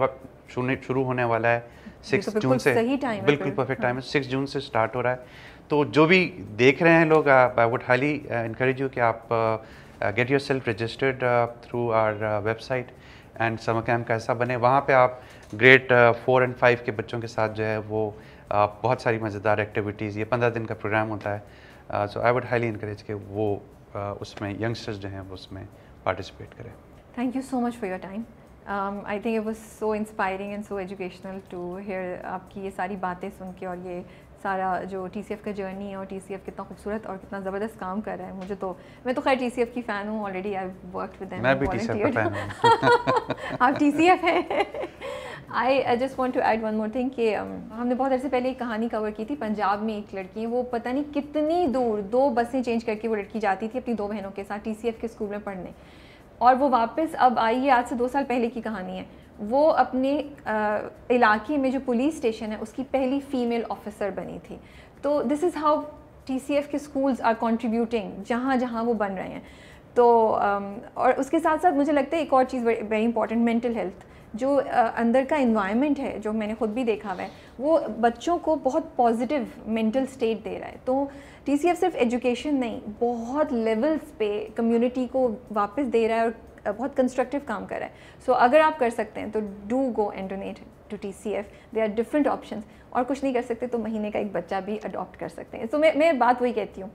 Speaker 2: शुरू होने वाला है सिक्स तो जून से सही टाइम बिल्कुल परफेक्ट टाइम है सिक्स हाँ। जून से स्टार्ट हो रहा है तो जो भी देख रहे हैं लोग I would highly encourage you कि आप get yourself registered through our website and summer camp का ऐसा बने वहाँ पे आप ग्रेट फोर एंड फाइव के बच्चों के साथ जो है वो uh, बहुत सारी मज़ेदार एक्टिविटीज़ ये पंद्रह दिन का प्रोग्राम होता है सो आई वुड हाईली इनक्रेज के वो uh, उसमें यंगस्टर्स जो हैं वो उसमें पार्टिसिपेट करें
Speaker 1: thank you so much for your time I think it was so inspiring and so educational to hear आपकी ये सारी बातें सुन के और ये सारा जो टी सी एफ़ का जर्नी है और टी सी एफ़ कितना खूबसूरत और कितना ज़बरदस्त काम कर रहा है मुझे तो मैं तो खैर टी सी एफ़ की फ़ैन हूँ ऑलरेडी आई वर्क विद आप टी सी एफ़ हैं I I just want to add one more thing कि um, हमने बहुत अर्से पहले एक कहानी कवर की थी पंजाब में एक लड़की वो पता नहीं कितनी दूर दो बसें चेंज करके वो लड़की जाती थी अपनी दो बहनों के साथ टी सी एफ़ के स्कूल में पढ़ने और वो वापस अब आई है आज से दो साल पहले की कहानी है वो अपने आ, इलाके में जो पुलिस स्टेशन है उसकी पहली फ़ीमेल ऑफिसर बनी थी तो दिस इज़ हाउ टी के स्कूल्स आर कॉन्ट्रीब्यूटिंग जहाँ जहाँ वो बन रहे हैं तो और उसके साथ साथ मुझे लगता है एक और चीज़ वेरी इंपॉर्टेंट मेंटल हेल्थ जो अंदर का इन्वायरमेंट है जो मैंने खुद भी देखा हुआ है वो बच्चों को बहुत पॉजिटिव मेंटल स्टेट दे रहा है तो टी सिर्फ एजुकेशन नहीं बहुत लेवल्स पे कम्युनिटी को वापस दे रहा है और बहुत कंस्ट्रक्टिव काम कर रहा है सो so, अगर आप कर सकते हैं तो do go and donate to T C F they are different option और कुछ नहीं कर सकते तो महीने का एक बच्चा भी अडॉप्ट कर सकते हैं सो so, मैं मैं बात वही कहती हूँ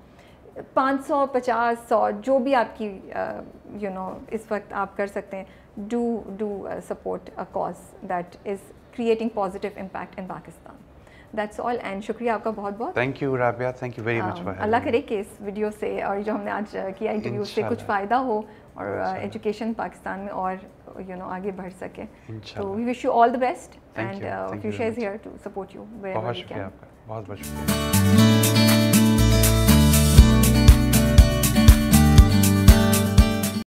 Speaker 1: पाँच सौ पचास सौ जो भी आपकी you uh, know you know, इस वक्त आप कर सकते हैं do do support a cause that is creating positive impact in Pakistan that's all and शुक्रिया आपका बहुत बहुत
Speaker 2: thank you Rabia thank you very much अल्लाह
Speaker 1: करे कि इस वीडियो से और जो हमने आज uh, किया इंटरव्यू से कुछ फ़ायदा हो और एजुकेशन uh, पाकिस्तान में और यू you नो know, आगे बढ़ सके तो we wish you all the best and future is here to support you बहुत
Speaker 2: बहुत बहुत शुक्रिया